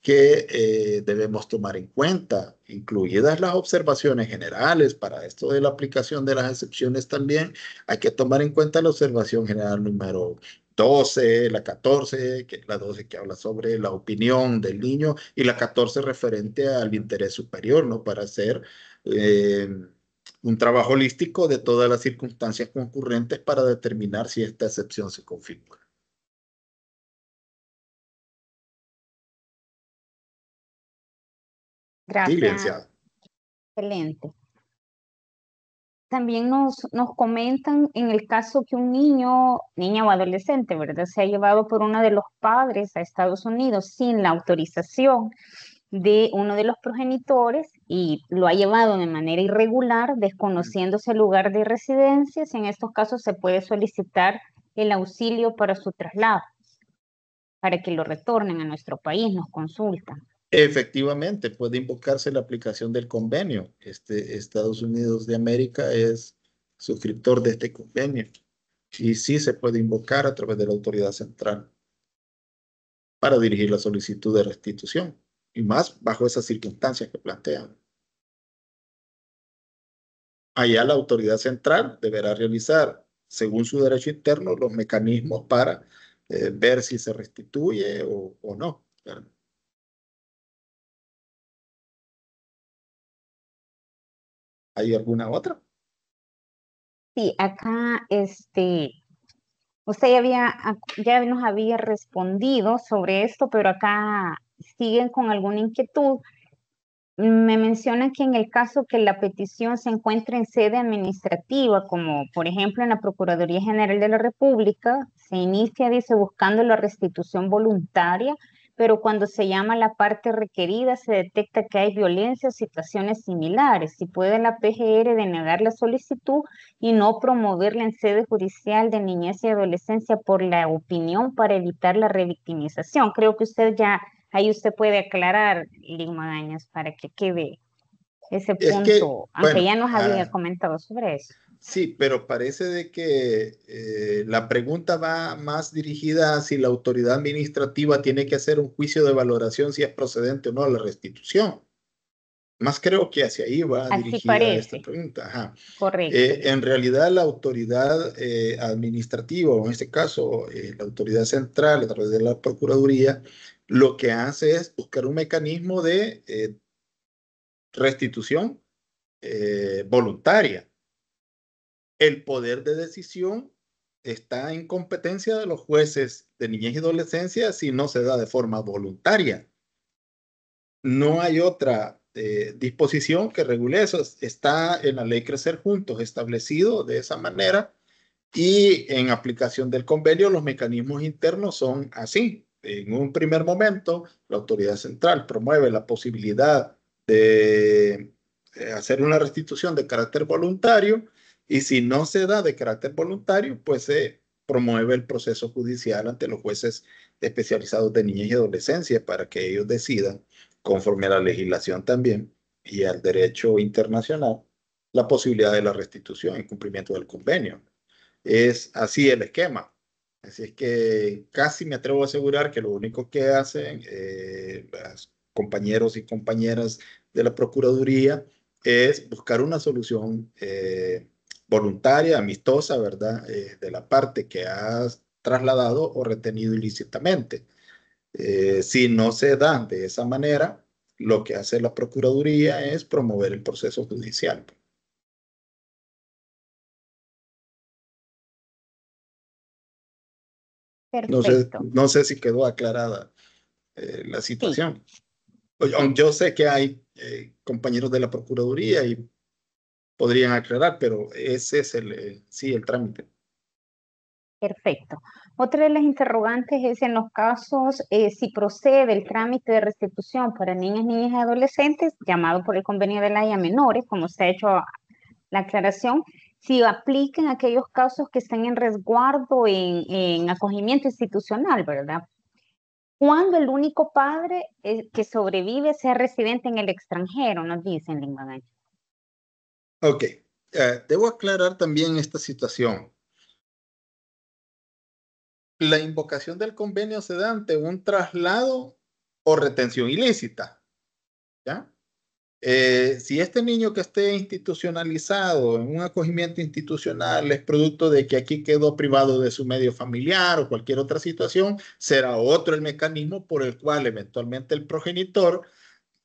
que eh, debemos tomar en cuenta, incluidas las observaciones generales. Para esto de la aplicación de las excepciones también hay que tomar en cuenta la observación general número 12, la 14, que, la 12 que habla sobre la opinión del niño y la 14 referente al interés superior, ¿no? Para hacer eh, un trabajo holístico de todas las circunstancias concurrentes para determinar si esta excepción se configura. Gracias. Excelente también nos, comentan en el caso que un niño, niña o adolescente, ¿verdad? Se ha llevado por uno de los padres a Estados Unidos sin la autorización de uno de los progenitores y lo ha llevado de manera irregular, desconociéndose el lugar de residencia. Si en estos casos se puede solicitar el auxilio para su traslado, para que lo retornen a nuestro país, nos consultan. Efectivamente, puede invocarse la aplicación del convenio. Este, Estados Unidos de América es suscriptor de este convenio y sí se puede invocar a través de la autoridad central para dirigir la solicitud de restitución y más bajo esas circunstancias que plantean. Allá la autoridad central deberá realizar, según su derecho interno, los mecanismos para eh, ver si se restituye o, no. ¿Hay alguna otra? Sí, acá este, usted ya, ya nos había respondido sobre esto, pero acá siguen con alguna inquietud. Me menciona que en el caso que la petición se encuentre en sede administrativa, como por ejemplo en la Procuraduría General de la República, se inicia, dice, buscando la restitución voluntaria pero cuando se llama la parte requerida se detecta que hay violencia o situaciones similares. Si puede la PGR denegar la solicitud y no promoverla en sede judicial de niñez y adolescencia por la opinión para evitar la revictimización. Creo que usted ya, ahí usted puede aclarar, dañas para que quede ese punto, aunque ya nos ah. había comentado sobre eso. Sí, pero parece que eh, la pregunta va más dirigida a si la autoridad administrativa tiene que hacer un juicio de valoración si es procedente o no la restitución. Más creo que hacia ahí va dirigida esta pregunta. Correcto. Eh, en realidad la autoridad eh, administrativa, o en este caso la autoridad central a través de la Procuraduría, lo que hace es buscar un mecanismo de restitución voluntaria el poder de decisión está en competencia de los jueces de niñez y adolescencia si no se da de forma voluntaria. No hay otra eh, disposición que regule eso. Está en la ley Crecer Juntos establecido de esa manera y en aplicación del convenio los mecanismos internos son así. En un primer momento, la autoridad central promueve la posibilidad de eh, hacer una restitución de carácter voluntario y si no se da de carácter voluntario, pues se promueve el proceso judicial ante los jueces especializados de niñez y adolescencia para que ellos decidan, conforme a la legislación también y al derecho internacional, la posibilidad de la restitución en cumplimiento del convenio. Es así el esquema. Así es que casi me atrevo a asegurar que lo único que hacen eh, los compañeros y compañeras de la Procuraduría es buscar una solución eh, voluntaria, amistosa, ¿verdad?, eh, de la parte que ha trasladado o retenido ilícitamente. Eh, si no se dan de esa manera, lo que hace la Procuraduría es promover el proceso judicial. No sé, no sé, si quedó aclarada eh, la situación. Yo, sé que hay compañeros de la Procuraduría y podrían aclarar, pero ese es el, eh, sí, el trámite. Perfecto. Otra de las interrogantes es en los casos eh, si procede el trámite de restitución para niñas, niñas y adolescentes, llamado por el convenio de la IA menores, como se ha hecho la aclaración, si apliquen aquellos casos que están en resguardo, en, acogimiento institucional, ¿verdad? Cuando el único padre eh, que sobrevive sea residente en el extranjero, nos dicen, lenguaje. Ok, debo eh, aclarar también esta situación. La invocación del convenio se da ante un traslado o retención ilícita. Eh, si este niño que esté institucionalizado en un acogimiento institucional es producto de que aquí quedó privado de su medio familiar o cualquier otra situación, será otro el mecanismo por el cual eventualmente el progenitor,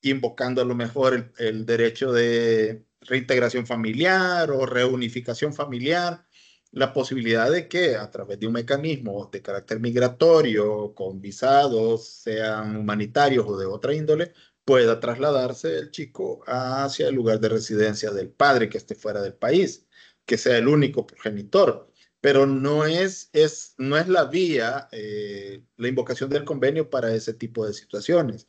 invocando a lo mejor el derecho de, reintegración familiar o reunificación familiar, la posibilidad de que a través de un mecanismo de carácter migratorio, con visados, sean humanitarios o de otra índole, pueda trasladarse el chico hacia el lugar de residencia del padre que esté fuera del país, que sea el único progenitor. Pero no es, es, no es la vía, eh, la invocación del convenio para ese tipo de situaciones.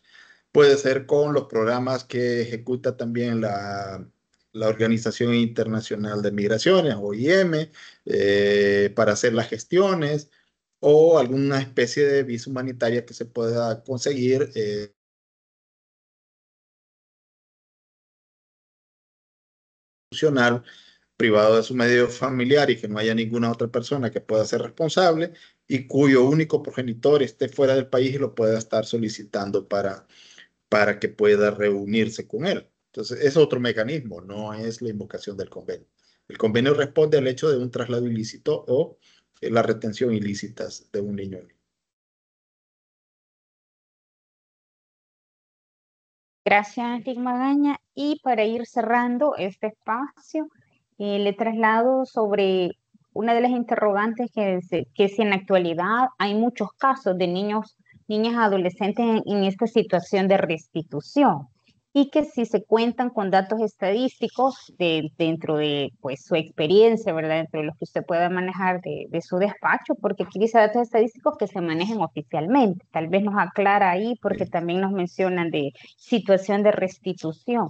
Puede ser con los programas que ejecuta también la la Organización Internacional de Migraciones, OIM, eh, para hacer las gestiones o alguna especie de visa humanitaria que se pueda conseguir. Eh, privado de su medio familiar y que no haya ninguna otra persona que pueda ser responsable y cuyo único progenitor esté fuera del país y lo pueda estar solicitando para, para que pueda reunirse con él. Entonces, es otro mecanismo, no es la invocación del convenio. El convenio responde al hecho de un traslado ilícito o eh, la retención ilícita de un niño. Gracias, Enrique Magaña. Y para ir cerrando este espacio, eh, le traslado sobre una de las interrogantes que, es, si en la actualidad hay muchos casos de niños, niñas adolescentes en esta situación de restitución y que si se cuentan con datos estadísticos dentro de pues, su experiencia, ¿verdad? Dentro de los que usted pueda manejar de, su despacho, porque utiliza datos estadísticos que se manejen oficialmente. Tal vez nos aclara ahí porque también nos mencionan de situación de restitución.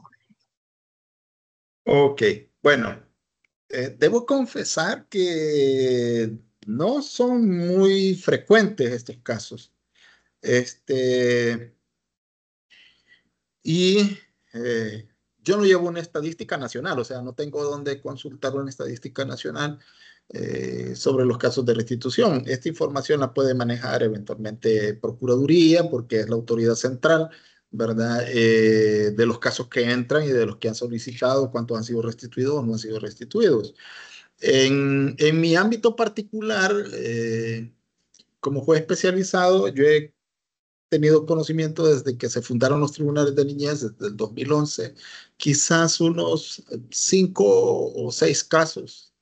Ok, bueno, eh, debo confesar que no son muy frecuentes estos casos. Este, y eh, yo no llevo una estadística nacional, o sea, no tengo dónde consultar una estadística nacional eh, sobre los casos de restitución. Esta información la puede manejar eventualmente Procuraduría, porque es la autoridad central, ¿verdad? Eh, de los casos que entran y de los que han solicitado, cuántos han sido restituidos o no han sido restituidos. En, en mi ámbito particular, como juez especializado, yo he tenido conocimiento desde que se fundaron los tribunales de niñez, desde el 2011, quizás unos cinco o seis casos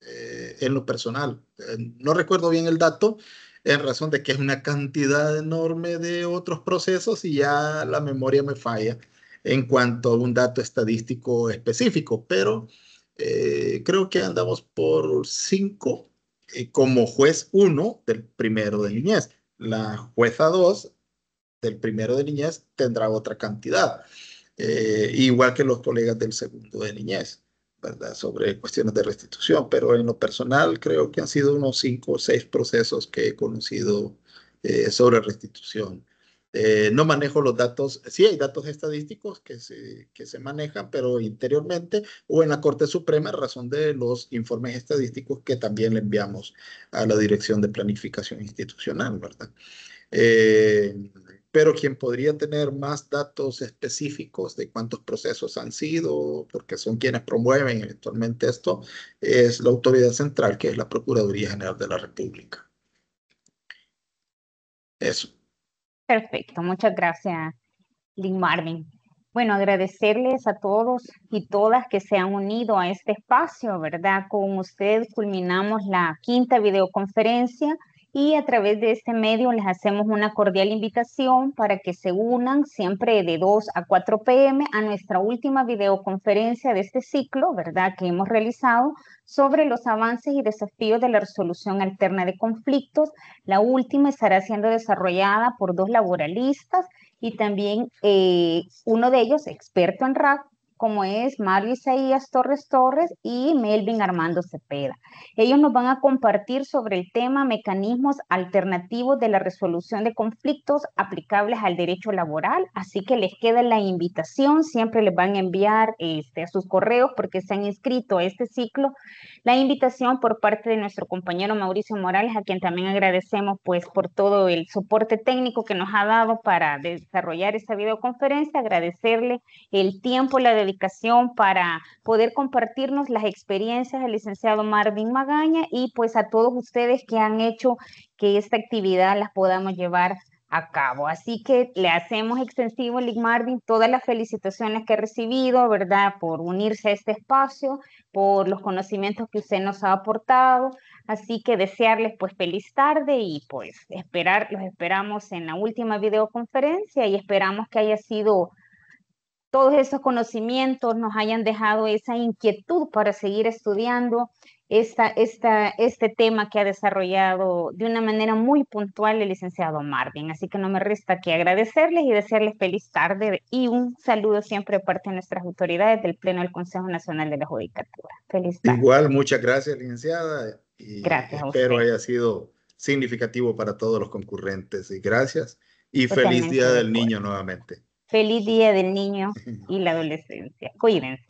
eh, en lo personal. Eh, no recuerdo bien el dato, en razón de que es una cantidad enorme de otros procesos y ya la memoria me falla en cuanto a un dato estadístico específico, pero eh, creo que andamos por cinco como juez uno del primero de niñez. La jueza 2 del primero de niñez tendrá otra cantidad, eh, igual que los colegas del segundo de niñez, ¿verdad? Sobre cuestiones de restitución, pero en lo personal creo que han sido unos cinco o seis procesos que he conocido eh, sobre restitución. Eh, no manejo los datos, sí hay datos estadísticos que se, que se manejan, pero interiormente o en la Corte Suprema, razón de los informes estadísticos que también le enviamos a la Dirección de Planificación Institucional, ¿verdad? pero quien podría tener más datos específicos de cuántos procesos han sido, porque son quienes promueven eventualmente esto, es la autoridad central, que es la Procuraduría General de la República. Eso. Perfecto, muchas gracias, Lynn Marvin. Bueno, agradecerles a todos y todas que se han unido a este espacio, ¿verdad? Con usted culminamos la quinta videoconferencia y a través de este medio les hacemos una cordial invitación para que se unan siempre de 2 a 4 pm a nuestra última videoconferencia de este ciclo, ¿verdad?, que hemos realizado sobre los avances y desafíos de la resolución alterna de conflictos. La última estará siendo desarrollada por dos laboralistas y también eh, uno de ellos, experto en RAC, como es Mario Isaías Torres Torres y Melvin Armando Cepeda. Ellos nos van a compartir sobre el tema mecanismos alternativos de la resolución de conflictos aplicables al derecho laboral, así que les queda la invitación, siempre les van a enviar este, a sus correos porque se han inscrito a este ciclo, la invitación por parte de nuestro compañero Mauricio Morales, a quien también agradecemos pues por todo el soporte técnico que nos ha dado para desarrollar esta videoconferencia, agradecerle el tiempo, la dedicación para poder compartirnos las experiencias del licenciado Marvin Magaña y pues a todos ustedes que han hecho que esta actividad las podamos llevar a cabo. Así que le hacemos extensivo, Lick Marvin, todas las felicitaciones que he recibido, ¿verdad? Por unirse a este espacio, por los conocimientos que usted nos ha aportado. Así que desearles pues feliz tarde y pues esperar, los esperamos en la última videoconferencia y esperamos que haya sido todos esos conocimientos nos hayan dejado esa inquietud para seguir estudiando esta, este tema que ha desarrollado de una manera muy puntual el licenciado Marvin. Así que no me resta que agradecerles y desearles feliz tarde y un saludo siempre de parte de nuestras autoridades del Pleno del Consejo Nacional de la Judicatura. Feliz tarde. Igual, muchas gracias, licenciada. Y gracias. A espero haya sido significativo para todos los concurrentes. Y gracias. Y feliz Día del Niño nuevamente. Feliz Día del Niño y la Adolescencia. Cuídense.